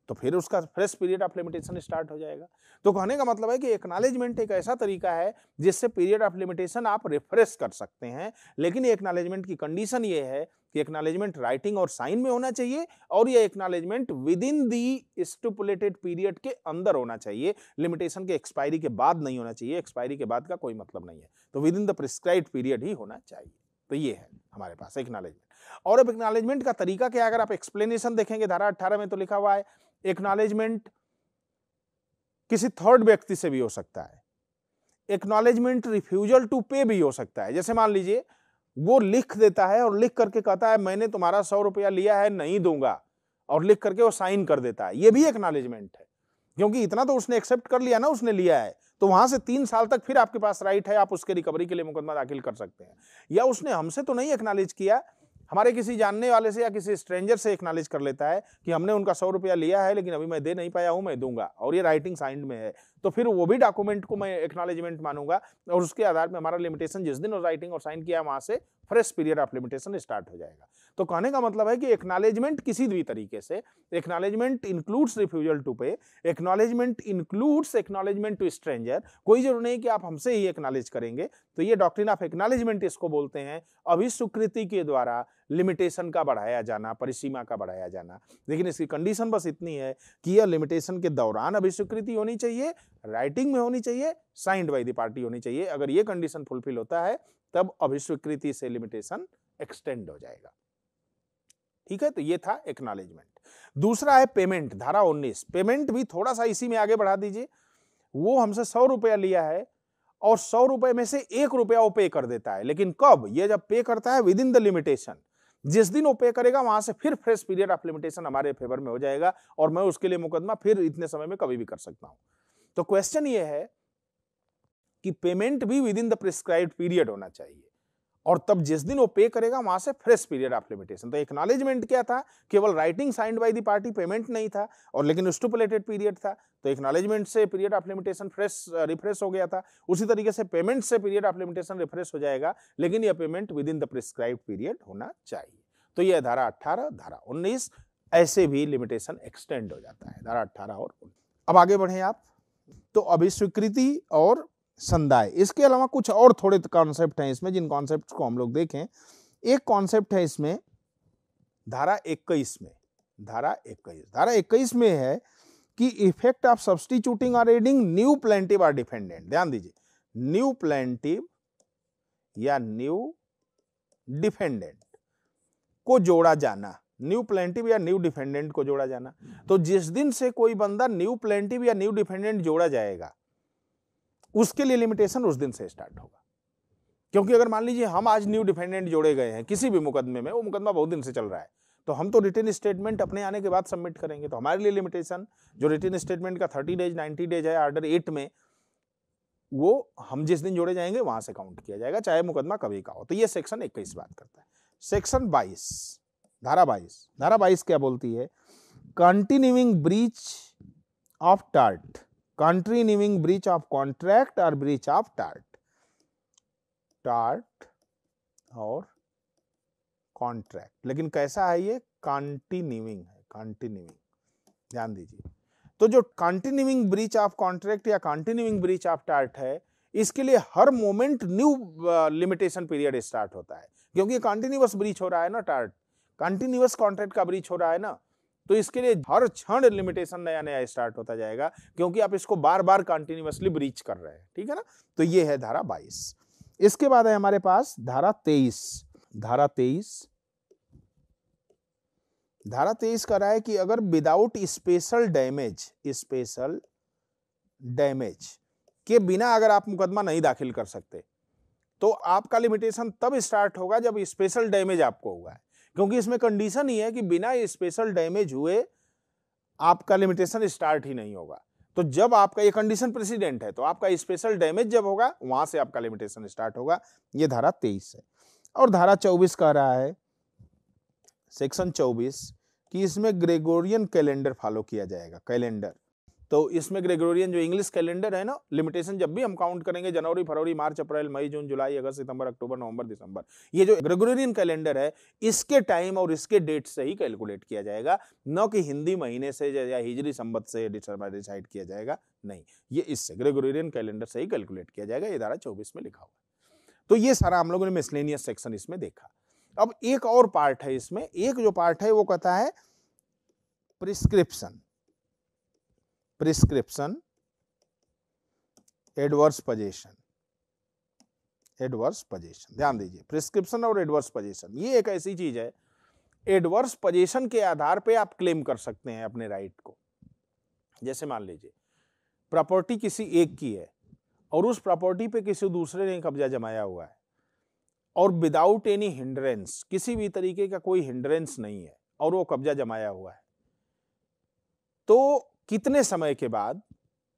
तो फिर उसका fresh period of limitation start हो जाएगा तो कहने का मतलब है कि एक्नॉलेजमेंट एक ऐसा तरीका है जिससे पीरियड ऑफ लिमिटेशन आप रिफ्रेश कर सकते हैं लेकिन एक्नॉलेजमेंट की कंडीशन ये है कि एक्नॉलेजमेंट राइटिंग और साइन में होना चाहिए और ये acknowledgement within the stipulated period के अंदर होना चाहिए लिमिटेशन के एक्सपायरी के बाद नहीं होना चाहिए एक्सपायरी के बाद का कोई मतलब नहीं है तो within the prescribe period ही होना चाहिए तो ये है हमारे पास एक्नॉलेजमेंट और अब एक्नॉलेजमेंट का तरीका क्या अगर आप एक्सप्लेनेशन देखेंगे धारा अट्ठारह में तो लिखा हुआ है एक्नॉलेजमेंट किसी थर्ड व्यक्ति से भी हो सकता है एक्नॉलेजमेंट रिफ्यूजल टू पे भी हो सकता है जैसे मान लीजिए वो लिख देता है और लिख करके कहता है मैंने तुम्हारा सौ रुपया लिया है नहीं दूंगा और लिख करके वो साइन कर देता है ये भी एक्नॉलेजमेंट है क्योंकि इतना तो उसने एक्सेप्ट कर लिया ना उसने लिया है तो वहां से तीन साल तक फिर आपके पास राइट है आप उसके रिकवरी के लिए मुकदमा दाखिल कर सकते हैं या उसने हमसे तो नहीं एक्नॉलेज किया हमारे किसी जानने वाले से या किसी स्ट्रेंजर से एक्नॉलेज कर लेता है कि हमने उनका सौ रुपया लिया है लेकिन अभी मैं दे नहीं पाया हूँ मैं दूंगा और ये राइटिंग साइंड में है तो फिर वो भी डॉक्यूमेंट को मैं एक्नॉलेजमेंट मानूंगा और उसके आधार पर हमारा लिमिटेशन जिस दिन और राइटिंग और साइन किया वहाँ से fresh period of limitation start हो जाएगा तो कहने का मतलब है कि एक्नॉलेजमेंट किसी भी तरीके से acknowledgement includes refusal to pay acknowledgement includes acknowledgement to stranger कोई जरूर नहीं कि आप हमसे ही एक्नॉलेज करेंगे तो ये डॉक्ट्रिन ऑफ एक्नॉलेजमेंट इसको बोलते हैं अभिस्वीकृति के द्वारा लिमिटेशन का बढ़ाया जाना परिसीमा का बढ़ाया जाना लेकिन इसकी कंडीशन बस इतनी है कि यह लिमिटेशन के दौरान अभिस्वीकृति होनी चाहिए राइटिंग में होनी चाहिए साइंड बाई दी पार्टी होनी चाहिए अगर ये कंडीशन फुलफिल होता है तब अभिस्वीकृति से लिमिटेशन एक्सटेंड हो जाएगा ठीक है तो ये था एक्नॉलेजमेंट दूसरा है पेमेंट धारा 19 पेमेंट भी थोड़ा सा इसी में आगे बढ़ा दीजिए वो हमसे सौ रुपया लिया है और सौ रुपए में से एक रुपया वो पे कर देता है लेकिन कब ये जब पे करता है विद इन द लिमिटेशन जिस दिन वो पे करेगा वहां से फिर फ्रेश पीरियड ऑफ लिमिटेशन हमारे फेवर में हो जाएगा और मैं उसके लिए मुकदमा फिर इतने समय में कभी भी कर सकता हूं तो क्वेश्चन ये है कि पेमेंट भी within the prescribe period होना चाहिए और तब जिस दिन वो पे करेगा वहां से फ्रेश पीरियड ऑफ लिमिटेशन तो एक्नॉलेजमेंट क्या था केवल writing signed by the party payment नहीं था और लेकिन स्टूपुलेटेड पीरियड था तो एक्नॉलेजमेंट से period of limitation fresh refresh हो गया था उसी तरीके से पेमेंट से पीरियड ऑफ लिमिटेशन रिफ्रेश हो जाएगा लेकिन यह payment within the prescribe period होना चाहिए तो यह धारा अट्ठारह धारा उन्नीस ऐसे भी लिमिटेशन एक्सटेंड हो जाता है धारा अट्ठारह और अब आगे बढ़े आप तो अभिस्वीकृति और संदाय इसके अलावा कुछ और थोड़े कॉन्सेप्ट तो हैं इसमें जिन कॉन्सेप्ट को हम लोग देखें एक कॉन्सेप्ट है इसमें धारा इक्कीस में धारा इक्कीस धारा इक्कीस में है कि इफेक्ट ऑफ सब्सटीट्यूटिंग और adding new plaintiff or defendant ध्यान दीजिए न्यू प्लेंटिव या न्यू डिफेंडेंट को जोड़ा जाना न्यू प्लेंटिव या न्यू डिफेंडेंट को जोड़ा जाना तो जिस दिन से कोई बंदा न्यू प्लेंटिव या न्यू डिफेंडेंट जोड़ा जाएगा उसके लिए लिमिटेशन उस दिन से स्टार्ट होगा क्योंकि अगर मान लीजिए हम आज न्यू डिफेंडेंट जोड़े गए हैं किसी भी मुकदमे में वो मुकदमा बहुत दिन से चल रहा है तो हम तो रिटर्न स्टेटमेंट अपने आने के बाद सबमिट करेंगे तो हमारे लिए लिमिटेशन जो रिटर्न स्टेटमेंट का थर्टी डेज नाइन्टी डेज है आर्डर एट में वो हम जिस दिन जोड़े जाएंगे वहां से काउंट किया जाएगा चाहे मुकदमा कभी का हो तो ये सेक्शन इक्कीस बात करता है सेक्शन बाईस धारा बाईस धारा बाईस क्या बोलती है continuing breach of tort continuing breach of contract or breach of tart tart और कॉन्ट्रैक्ट लेकिन कैसा है ये कंटिन्यूइंग है कंटिन्यूइंग ध्यान दीजिए तो जो कंटिन्यूइंग ब्रीच ऑफ कॉन्ट्रैक्ट या कंटिन्यूइंग ब्रीच ऑफ टार्ट है इसके लिए हर moment new limitation period start होता है क्योंकि कंटिन्यूस ब्रीच हो रहा है ना टार्ट कंटिन्यूस कॉन्ट्रैक्ट का ब्रीच हो रहा है ना तो इसके लिए हर क्षण लिमिटेशन नया नया स्टार्ट होता जाएगा क्योंकि आप इसको बार बार कंटिन्यूसली ब्रीच कर रहे हैं ठीक है ना तो ये है धारा बाईस इसके बाद है हमारे पास धारा तेईस धारा तेईस धारा तेईस कह रहा है कि अगर without special damage special damage के बिना अगर आप मुकदमा नहीं दाखिल कर सकते तो आपका लिमिटेशन तब स्टार्ट होगा जब स्पेशल डैमेज आपको हुआ है क्योंकि इसमें कंडीशन ही है कि बिना स्पेशल डैमेज हुए आपका लिमिटेशन स्टार्ट ही नहीं होगा तो जब आपका ये कंडीशन प्रेसिडेंट है तो आपका स्पेशल डैमेज जब होगा वहां से आपका लिमिटेशन स्टार्ट होगा ये धारा तेईस है और धारा चौबीस कह रहा है सेक्शन चौबीस कि इसमें ग्रेगोरियन कैलेंडर फॉलो किया जाएगा कैलेंडर तो इसमें ग्रेगोरियन जो इंग्लिश कैलेंडर है ना लिमिटेशन जब भी हम काउंट करेंगे जनवरी फरवरी मार्च अप्रैल मई जून जुलाई अगस्त सितंबर अक्टूबर नवंबर दिसंबर ये जो ग्रेगोरियन कैलेंडर है इसके टाइम और इसके डेट से ही कैलकुलेट किया जाएगा न कि हिंदी महीने से या हिजरी संबत से डिसाइड किया जाएगा नहीं ये इससे ग्रेगोरियन कैलेंडर से ही कैलकुलेट किया जाएगा ये धारा चौबीस में लिखा हुआ तो ये सारा हम लोगों ने मिसलेनियस सेक्शन इसमें देखा अब एक और पार्ट है इसमें एक जो पार्ट है वो कहता है prescription prescription adverse possession adverse possession ध्यान दीजिए प्रिस्क्रिप्शन और एडवर्स पजेशन ये एक ऐसी चीज है एडवर्स पजेशन के आधार पे आप क्लेम कर सकते हैं अपने राइट को जैसे मान लीजिए प्रॉपर्टी किसी एक की है और उस प्रॉपर्टी पे किसी दूसरे ने कब्जा जमाया हुआ है और विदाउट एनी हिंड्रेंस किसी भी तरीके का कोई हिंड्रेंस नहीं है और वो कब्जा जमाया हुआ है तो कितने समय के बाद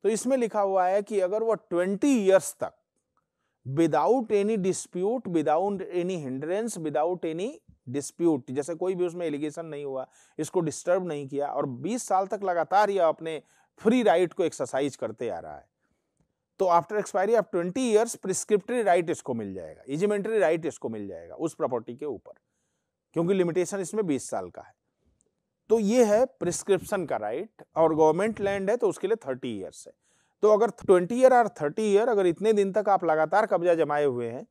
तो इसमें लिखा हुआ है कि अगर वह ट्वेंटी इयर्स तक without any dispute without any hindrance without any dispute जैसे कोई भी उसमें एलिगेशन नहीं हुआ इसको डिस्टर्ब नहीं किया और 20 साल तक लगातार यह अपने फ्री राइट को एक्सरसाइज करते आ रहा है तो after expiry of twenty years prescriptive right इसको मिल जाएगा इजिमेंट्री राइट इसको मिल जाएगा उस प्रॉपर्टी के ऊपर क्योंकि लिमिटेशन इसमें बीस साल का है तो ये है प्रिस्क्रिप्शन का राइट और गवर्नमेंट लैंड है तो उसके लिए थर्टी ईयर्स है तो अगर ट्वेंटी ईयर और थर्टी ईयर अगर इतने दिन तक आप लगातार कब्जा जमाए हुए हैं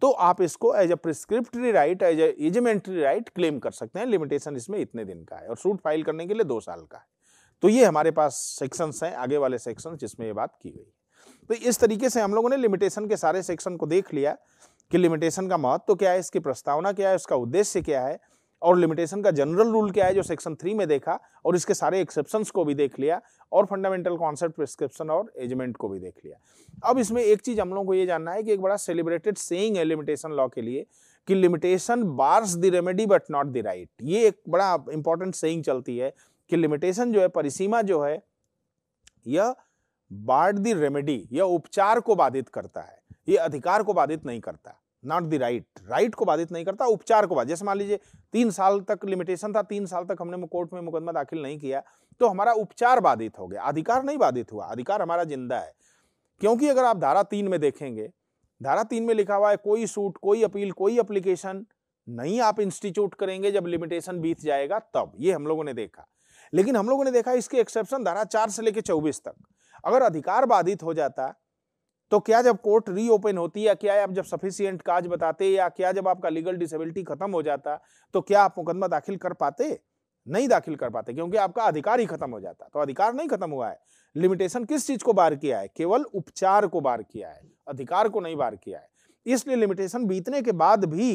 तो आप इसको as a prescriptive right as easementary right claim कर सकते हैं लिमिटेशन इसमें इतने दिन का है और सूट फाइल करने के लिए दो साल का है तो ये हमारे पास सेक्शंस हैं आगे वाले सेक्शन जिसमें ये बात की गई तो इस तरीके से हम लोगों ने लिमिटेशन के सारे सेक्शन को देख लिया कि लिमिटेशन का महत्व तो क्या है इसकी प्रस्तावना क्या है उसका उद्देश्य क्या है और लिमिटेशन का जनरल रूल क्या है जो सेक्शन थ्री में देखा और इसके सारे एक्सेप्शन को भी देख लिया और फंडामेंटल कॉन्सेप्ट प्रिस्क्रिप्शन और एजमेंट को भी देख लिया अब इसमें एक चीज़ हम लोगों को ये जानना है कि एक बड़ा सेलिब्रेटेड सेइंग है लिमिटेशन लॉ के लिए कि limitation bars the remedy but not the right ये एक बड़ा इंपॉर्टेंट सेइंग चलती है कि लिमिटेशन जो है परिसीमा जो है यह बार्ड द रेमेडी यह उपचार को बाधित करता है ये अधिकार को बाधित नहीं करता नॉट दी राइट राइट को बाधित नहीं करता उपचार को बाधित जैसे मान लीजिए तीन साल तक लिमिटेशन था तीन साल तक हमने कोर्ट में मुकदमा दाखिल नहीं किया तो हमारा उपचार बाधित हो गया अधिकार नहीं बाधित हुआ अधिकार हमारा जिंदा है क्योंकि अगर आप धारा तीन में देखेंगे धारा तीन में लिखा हुआ है कोई सूट कोई अपील कोई अप्लीकेशन नहीं आप इंस्टीट्यूट करेंगे जब लिमिटेशन बीत जाएगा तब ये हम लोगों ने देखा लेकिन हम लोगों ने देखा इसके एक्सेप्शन धारा चार से लेकर चौबीस तक अगर अधिकार बाधित हो जाता तो क्या जब कोर्ट रीओपन होती या क्या आप जब सफिशियंट काज बताते या क्या जब आपका लीगल डिसेबिलिटी खत्म हो जाता तो क्या आप मुकदमा दाखिल कर पाते नहीं दाखिल कर पाते क्योंकि आपका अधिकार ही खत्म हो जाता तो अधिकार नहीं खत्म हुआ है लिमिटेशन किस चीज को बार किया है केवल उपचार को बार किया है अधिकार को नहीं बार किया है इसलिए लिमिटेशन बीतने के बाद भी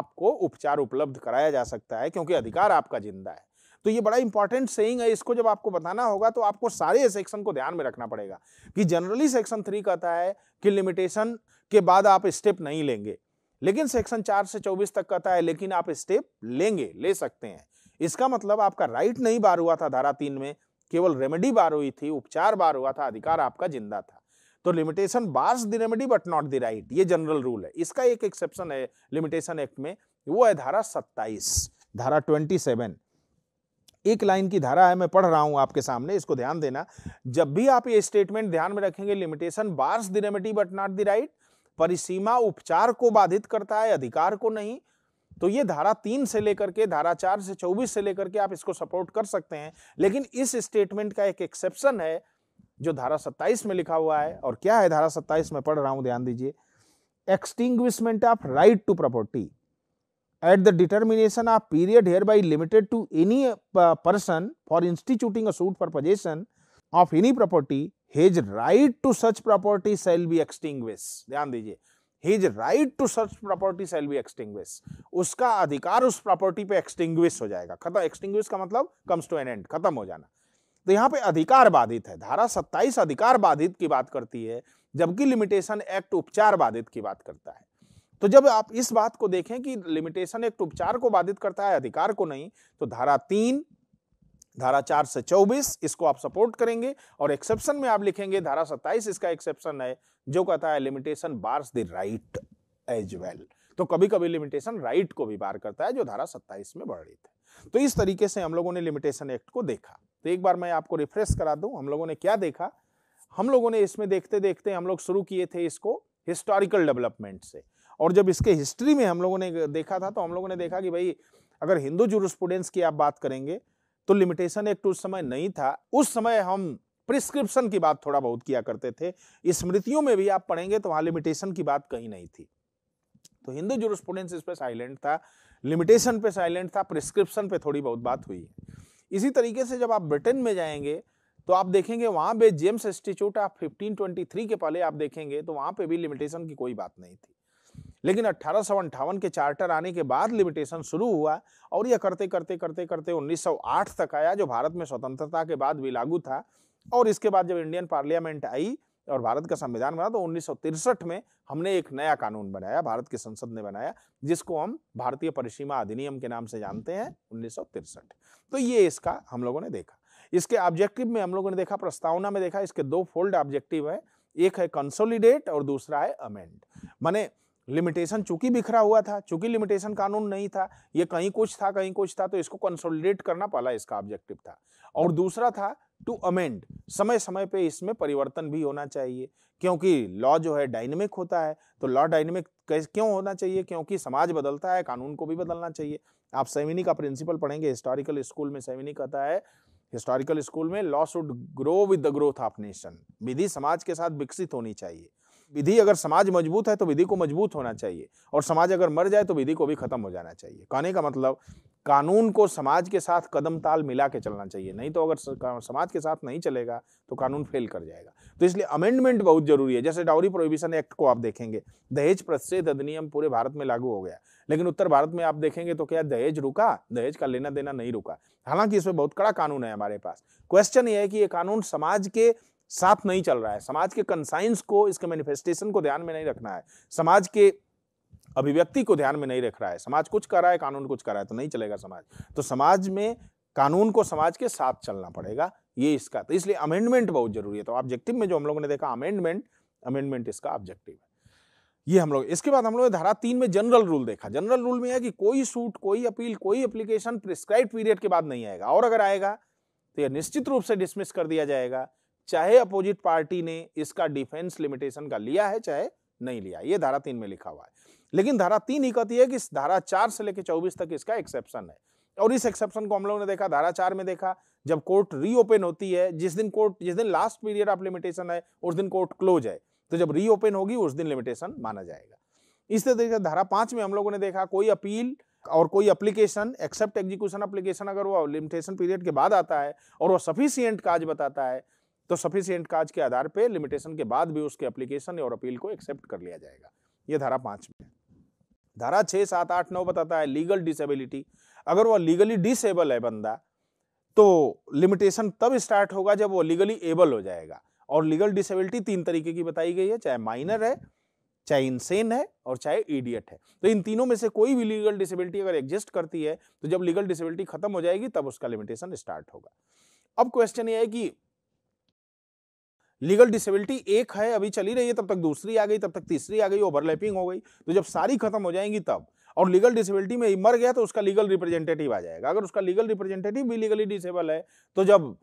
आपको उपचार उपलब्ध कराया जा सकता है क्योंकि अधिकार आपका जिंदा है तो ये बड़ा इंपॉर्टेंट सेइंग है इसको जब आपको बताना होगा तो आपको सारे सेक्शन को ध्यान में रखना पड़ेगा कि जनरली सेक्शन थ्री कहता है कि लिमिटेशन के बाद आप स्टेप नहीं लेंगे लेकिन सेक्शन चार से चौबीस तक कहता है लेकिन आप स्टेप लेंगे ले सकते हैं इसका मतलब आपका राइट नहीं बार हुआ था धारा तीन में केवल रेमेडी बार हुई थी उपचार बार हुआ था अधिकार आपका जिंदा था तो limitation bars the remedy but not the right ये जनरल रूल है इसका एक एक्सेप्शन है लिमिटेशन एक्ट में वो है धारा सत्ताईस धारा ट्वेंटी सेवन एक लाइन की धारा है मैं पढ़ रहा हूं आपके सामने इसको ध्यान देना जब भी आप ये स्टेटमेंट ध्यान में रखेंगे limitation bars the remedy but not the right परिसीमा उपचार को बाधित करता है अधिकार को नहीं तो ये धारा तीन से लेकर के धारा चार से चौबीस से लेकर के आप इसको सपोर्ट कर सकते हैं लेकिन इस स्टेटमेंट का एक एक्सेप्शन है जो धारा सत्ताईस में लिखा हुआ है और क्या है धारा सत्ताईस में पढ़ रहा हूं ध्यान दीजिए extinguishment of right to property at the determination of period hereby limited to any person for instituting a suit for possession of any property his right to such property shall be extinguished ध्यान दीजिए his right to such property shall be एक्सटिंग उसका अधिकार उस property पे existing हो जाएगा खत्म एक्सटिंग का मतलब कम्स टू एन एंड खत्म हो जाना तो यहाँ पे अधिकार बाधित है धारा 27 अधिकार बाधित की बात करती है जबकि लिमिटेशन एक्ट उपचार बाधित की बात करता है तो जब आप इस बात को देखें कि लिमिटेशन एक उपचार को बाधित करता है अधिकार को नहीं तो धारा तीन धारा चार से चौबीस इसको आप सपोर्ट करेंगे और एक्सेप्शन में आप लिखेंगे धारा सत्ताईस इसका एक्सेप्शन है जो कहता है limitation bars the right as well तो कभी कभी लिमिटेशन राइट को भी बार करता है जो धारा सत्ताईस में वर्णित है तो इस तरीके से हम लोगों ने लिमिटेशन एक्ट को देखा तो एक बार मैं आपको रिफ्रेश करा दूं हम लोगों ने क्या देखा हम लोगों ने इसमें देखते देखते हम लोग शुरू किए थे इसको हिस्टोरिकल डेवलपमेंट से और जब इसके हिस्ट्री में हम लोगों ने देखा था तो हम लोगों ने देखा कि भाई अगर हिंदू जूरस्पूडेंट्स की आप बात करेंगे तो लिमिटेशन एक्ट तो उस समय नहीं था उस समय हम प्रिस्क्रिप्शन की बात थोड़ा बहुत किया करते थे स्मृतियों में भी आप पढ़ेंगे तो वहां लिमिटेशन की बात कहीं नहीं थी तो हिंदू जूरस्पूडेंट्स इस पर साइलेंट था लिमिटेशन पे साइलेंट था प्रिस्क्रिप्शन पे थोड़ी बहुत बात हुई इसी तरीके से जब आप ब्रिटेन में जाएंगे तो आप देखेंगे वहां पे जेम्स इंस्टीट्यूट ऑफ 1523 के पहले आप देखेंगे तो वहां पे भी लिमिटेशन की कोई बात नहीं थी लेकिन अट्ठारह के चार्टर आने के बाद लिमिटेशन शुरू हुआ और यह करते करते करते करते 1908 तक आया जो भारत में स्वतंत्रता के बाद भी लागू था और इसके बाद जब इंडियन पार्लियामेंट आई और भारत का संविधान बना तो उन्नीस में हमने एक नया कानून बनाया भारत की संसद ने बनाया जिसको हम भारतीय परिसीमा अधिनियम के नाम से जानते हैं उन्नीस तो ये इसका हम लोगों ने देखा इसके ऑब्जेक्टिव में हम लोगों ने देखा प्रस्तावना में देखा इसके दो फोल्ड ऑब्जेक्टिव है एक है कंसोलिडेट और दूसरा है अमेंड माने लिमिटेशन चूंकि बिखरा हुआ था चूंकि लिमिटेशन कानून नहीं था ये कहीं कुछ था कहीं कुछ था तो इसको कंसोलिडेट करना पहला इसका ऑब्जेक्टिव था और दूसरा था टू अमेंड समय समय पे इसमें परिवर्तन भी होना चाहिए क्योंकि लॉ जो है डायनेमिक होता है तो लॉ डायनेमिक क्यों होना चाहिए क्योंकि समाज बदलता है कानून को भी बदलना चाहिए आप सेविनी का प्रिंसिपल पढ़ेंगे हिस्टोरिकल स्कूल में सेविनी कहता है हिस्टोरिकल स्कूल में law should grow with the growth of nation विधि समाज के साथ विकसित होनी चाहिए विधि अगर समाज मजबूत है तो विधि को मजबूत होना चाहिए और समाज अगर मर जाए तो विधि को भी खत्म हो जाना चाहिए कहने का मतलब कानून को समाज के साथ कदम ताल मिला के चलना चाहिए नहीं तो अगर समाज के साथ नहीं चलेगा तो कानून फेल कर जाएगा तो इसलिए अमेंडमेंट बहुत जरूरी है जैसे डाउरी प्रोहिबिशन एक्ट को आप देखेंगे दहेज प्रसिद्ध अधिनियम पूरे भारत में लागू हो गया लेकिन उत्तर भारत में आप देखेंगे तो क्या दहेज रुका दहेज का लेना देना नहीं रुका हालांकि इसमें बहुत कड़ा कानून है हमारे पास क्वेश्चन ये है कि ये कानून समाज के साथ नहीं चल रहा है समाज के कंसाइंस को इसके मैनिफेस्टेशन को ध्यान में नहीं रखना है समाज के अभिव्यक्ति को ध्यान में नहीं रख रहा है समाज कुछ कर रहा है कानून कुछ कर रहा है तो नहीं चलेगा समाज तो समाज में कानून को समाज के साथ चलना पड़ेगा ये इसका तो इसलिए अमेंडमेंट बहुत जरूरी है तो ऑब्जेक्टिव में जो हम लोगों ने देखा अमेंडमेंट अमेंडमेंट इसका ऑब्जेक्टिव है ये हम लोग इसके बाद हम लोग धारा तीन में जनरल रूल देखा जनरल रूल में है कि कोई सूट कोई अपील कोई एप्लीकेशन प्रिस्क्राइब पीरियड के बाद नहीं आएगा और अगर आएगा तो यह निश्चित रूप से डिसमिस कर दिया जाएगा चाहे अपोजिट पार्टी ने इसका डिफेंस लिमिटेशन का लिया है चाहे नहीं लिया ये धारा तीन में लिखा हुआ है लेकिन धारा तीन ही कहती है कि धारा चार से लेकर चौबीस तक इसका एक्सेप्शन है और इस एक्सेप्शन को हम लोगों ने देखा धारा चार में देखा जब कोर्ट रीओपन होती है जिस दिन कोर्ट जिस दिन लास्ट पीरियड ऑफ लिमिटेशन है उस दिन कोर्ट क्लोज है तो जब रीओपन होगी उस दिन लिमिटेशन माना जाएगा इस तरीके से धारा पांच में हम लोगों ने देखा कोई अपील और कोई अप्लीकेशन एक्सेप्ट एग्जीक्यूशन अप्लीकेशन अगर वो लिमिटेशन पीरियड के बाद आता है और वो सफिशियंट काज बताता है तो सफिशियंट काज के आधार पर लिमिटेशन के बाद भी उसके अप्लीकेशन और अपील को एक्सेप्ट कर लिया जाएगा ये धारा पाँच में धारा छः सात आठ नौ बताता है लीगल डिसेबिलिटी अगर वह लीगली डिसेबल है बंदा तो लिमिटेशन तब स्टार्ट होगा जब वो लीगली एबल हो जाएगा और लीगल डिसेबिलिटी तीन तरीके की बताई गई है चाहे माइनर है चाहे इंसेन है और चाहे इडियट है तो इन तीनों में से कोई भी लीगल डिसेबिलिटी अगर एग्जिस्ट करती है तो जब लीगल डिसेबिलिटी खत्म हो जाएगी तब उसका लिमिटेशन स्टार्ट होगा अब क्वेश्चन ये है कि लीगल डिसेबिलिटी एक है अभी चली रही है तब तक दूसरी आ गई तब तक तीसरी आ गई ओवरलैपिंग हो गई तो जब सारी खत्म हो जाएंगी तब और लीगल डिसेबिलिटी में मर गया तो उसका लीगल रिप्रेजेंटेटिव आ जाएगा अगर उसका लीगल रिप्रेजेंटेटिव भी लीगली डिसेबल है तो जब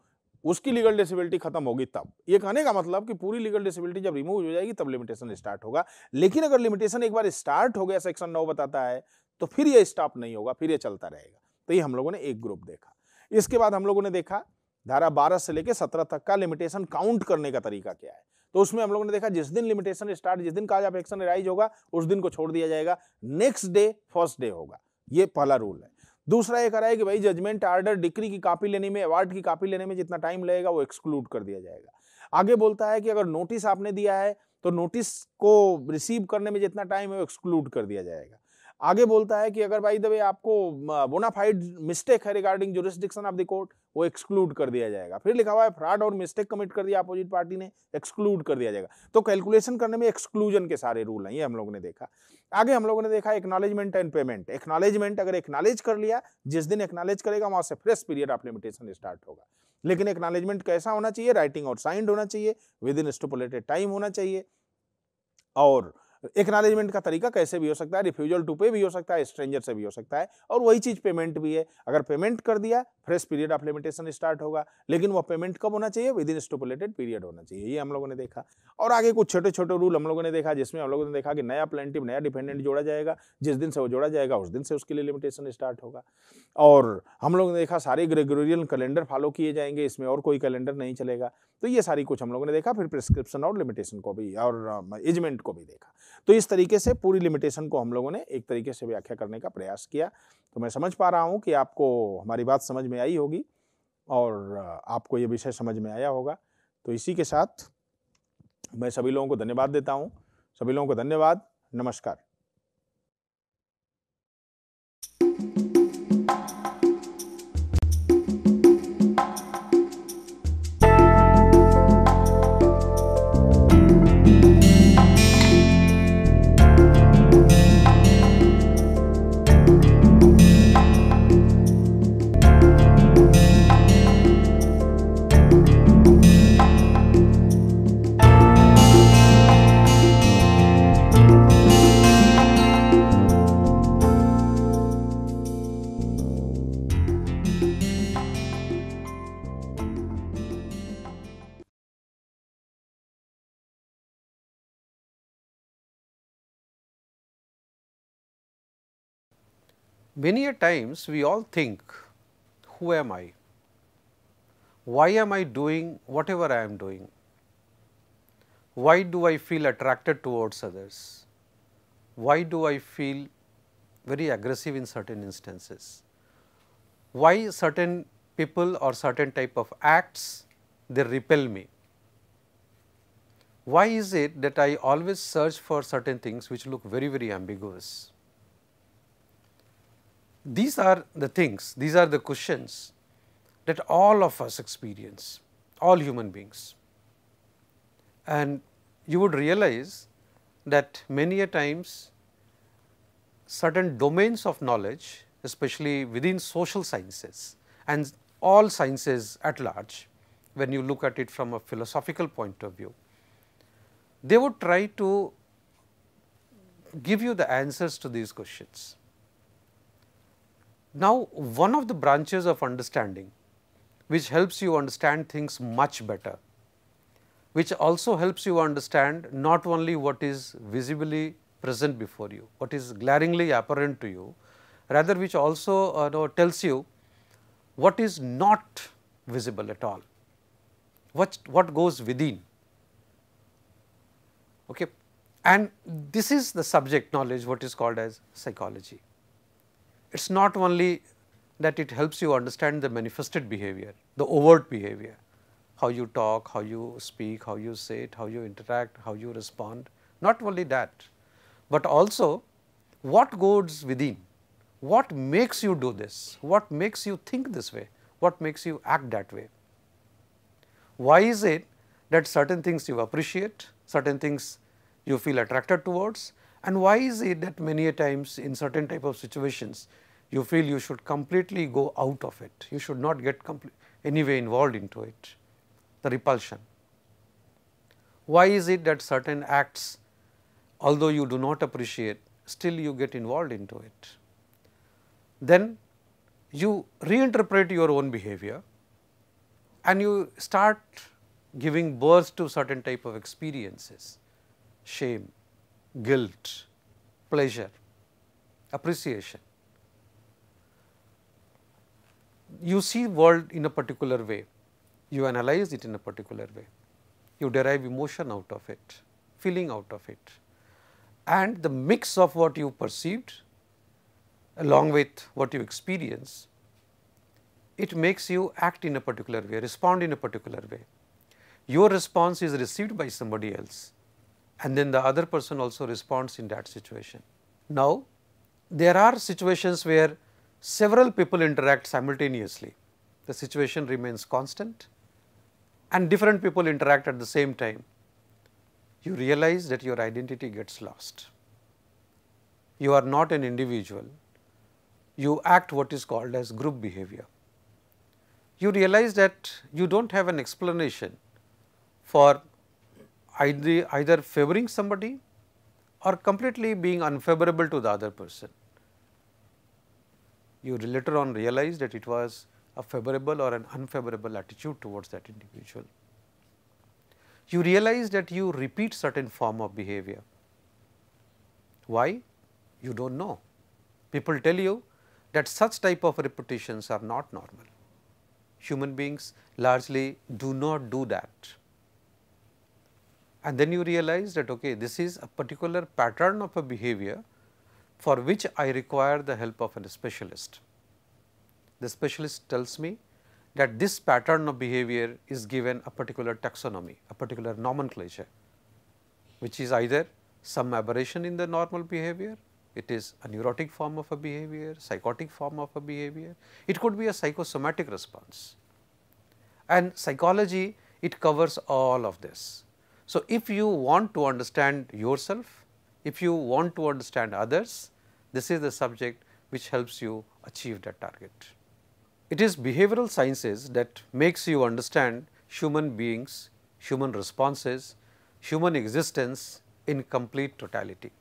उसकी लीगल डिसेबिलिटी खत्म होगी तब ये कहने का मतलब कि पूरी लीगल डिसेबिलिटी जब रिमूव हो जाएगी तब लिमिटेशन स्टार्ट होगा लेकिन अगर लिमिटेशन एक बार स्टार्ट हो गया सेक्शन नौ बताता है तो फिर ये स्टॉप नहीं होगा फिर ये चलता रहेगा तो ये हम लोगों ने एक ग्रुप देखा इसके बाद हम लोगों ने देखा धारा बारह से लेकर सत्रह तक का लिमिटेशन काउंट करने का तरीका क्या है तो उसमें हम लोगों ने देखा जिस दिन लिमिटेशन स्टार्ट जिस दिन काज ऑफ एक्शन राइज होगा उस दिन को छोड़ दिया जाएगा नेक्स्ट डे फर्स्ट डे होगा ये पहला रूल है दूसरा ये करा है कि भाई जजमेंट आर्डर डिक्री की कापी लेने में अवार्ड की कापी लेने में जितना टाइम लगेगा वो एक्सक्लूड कर दिया जाएगा आगे बोलता है कि अगर नोटिस आपने दिया है तो नोटिस को रिसीव करने में जितना टाइम है वो एक्सक्लूड कर दिया जाएगा आगे बोलता है कि अगर भाई दबे आपको बोनाफाइड मिस्टेक है regarding jurisdiction of the court वो एक्सक्लूड कर दिया जाएगा फिर लिखा हुआ है फ्रॉड और मिस्टेक कमिट कर दिया अपोजिट पार्टी ने एक्सक्लूड कर दिया जाएगा तो कैलकुलेशन करने में एक्सक्लूजन के सारे रूल हैं ये हम लोगों ने देखा आगे हम लोगों ने देखा एक्नॉलेजमेंट एंड पेमेंट एक्नॉलेजमेंट अगर एक्नॉलेज कर लिया जिस दिन एक्नॉलेज करेगा वहां से fresh period of limitation start होगा लेकिन एक्नॉलेजमेंट कैसा होना चाहिए राइटिंग और साइंड होना चाहिए विद इन स्टोपुलेटेड टाइम होना चाहिए और एक्नॉलेजमेंट का तरीका कैसे भी हो सकता है रिफ्यूजल टू पे भी हो सकता है स्ट्रेंजर से भी हो सकता है और वही चीज़ पेमेंट भी है अगर पेमेंट कर दिया fresh period of limitation start होगा लेकिन वह पेमेंट कब होना चाहिए विद इन स्टोपुलेटेड पीरियड होना चाहिए ये हम लोगों ने देखा और आगे कुछ छोटे छोटे रूल हम लोगों ने देखा जिसमें हम लोगों ने देखा कि नया प्लेंटिव नया डिपेंडेंट जोड़ा जाएगा जिस दिन से वो जोड़ा जाएगा उस दिन से उसके लिए लिमिटेशन स्टार्ट होगा और हम लोगों ने देखा सारे ग्रेगोरियन कैलेंडर फॉलो किए जाएंगे इसमें और कोई कैलेंडर नहीं चलेगा तो ये सारी कुछ हम लोगों ने देखा फिर प्रिस्क्रिप्शन और लिमिटेशन को भी और एजमेंट um, को भी देखा तो इस तरीके से पूरी लिमिटेशन को हम लोगों ने एक तरीके से व्याख्या करने का प्रयास किया तो मैं समझ पा रहा हूँ कि आपको हमारी बात समझ में आई होगी और आपको ये विषय समझ में आया होगा तो इसी के साथ मैं सभी लोगों को धन्यवाद देता हूँ सभी लोगों को धन्यवाद नमस्कार Many a times we all think, who am I? Why am I doing whatever I am doing? Why do I feel attracted towards others? Why do I feel very aggressive in certain instances? Why certain people or certain type of acts they repel me? Why is it that I always search for certain things which look very, very ambiguous? these are the things, these are the questions that all of us experience, all human beings. And you would realize that many a times certain domains of knowledge, especially within social sciences and all sciences at large, when you look at it from a philosophical point of view, they would try to give you the answers to these questions. Now, one of the branches of understanding which helps you understand things much better, which also helps you understand not only what is visibly present before you, what is glaringly apparent to you, rather which also uh, know, tells you what is not visible at all, what, what goes within. Okay. And this is the subject knowledge what is called as psychology it is not only that it helps you understand the manifested behavior, the overt behavior, how you talk, how you speak, how you say it, how you interact, how you respond. Not only that, but also what goes within, what makes you do this, what makes you think this way, what makes you act that way. Why is it that certain things you appreciate, certain things you feel attracted towards, and why is it that many a times in certain type of situations, you feel you should completely go out of it, you should not get anyway involved into it, the repulsion. Why is it that certain acts, although you do not appreciate, still you get involved into it? Then you reinterpret your own behavior and you start giving birth to certain type of experiences, shame, guilt, pleasure, appreciation. You see world in a particular way, you analyze it in a particular way, you derive emotion out of it, feeling out of it and the mix of what you perceived along with what you experience, it makes you act in a particular way, respond in a particular way. Your response is received by somebody else and then the other person also responds in that situation. Now, there are situations where several people interact simultaneously, the situation remains constant and different people interact at the same time. You realize that your identity gets lost. You are not an individual, you act what is called as group behavior. You realize that you do not have an explanation for either, either favoring somebody or completely being unfavorable to the other person. You later on realize that it was a favorable or an unfavorable attitude towards that individual. You realize that you repeat certain form of behavior. Why? You do not know. People tell you that such type of repetitions are not normal. Human beings largely do not do that. And then you realize that okay, this is a particular pattern of a behavior for which I require the help of a specialist. The specialist tells me that this pattern of behavior is given a particular taxonomy, a particular nomenclature, which is either some aberration in the normal behavior, it is a neurotic form of a behavior, psychotic form of a behavior, it could be a psychosomatic response. And psychology, it covers all of this. So, if you want to understand yourself, if you want to understand others, this is the subject which helps you achieve that target. It is behavioral sciences that makes you understand human beings, human responses, human existence in complete totality.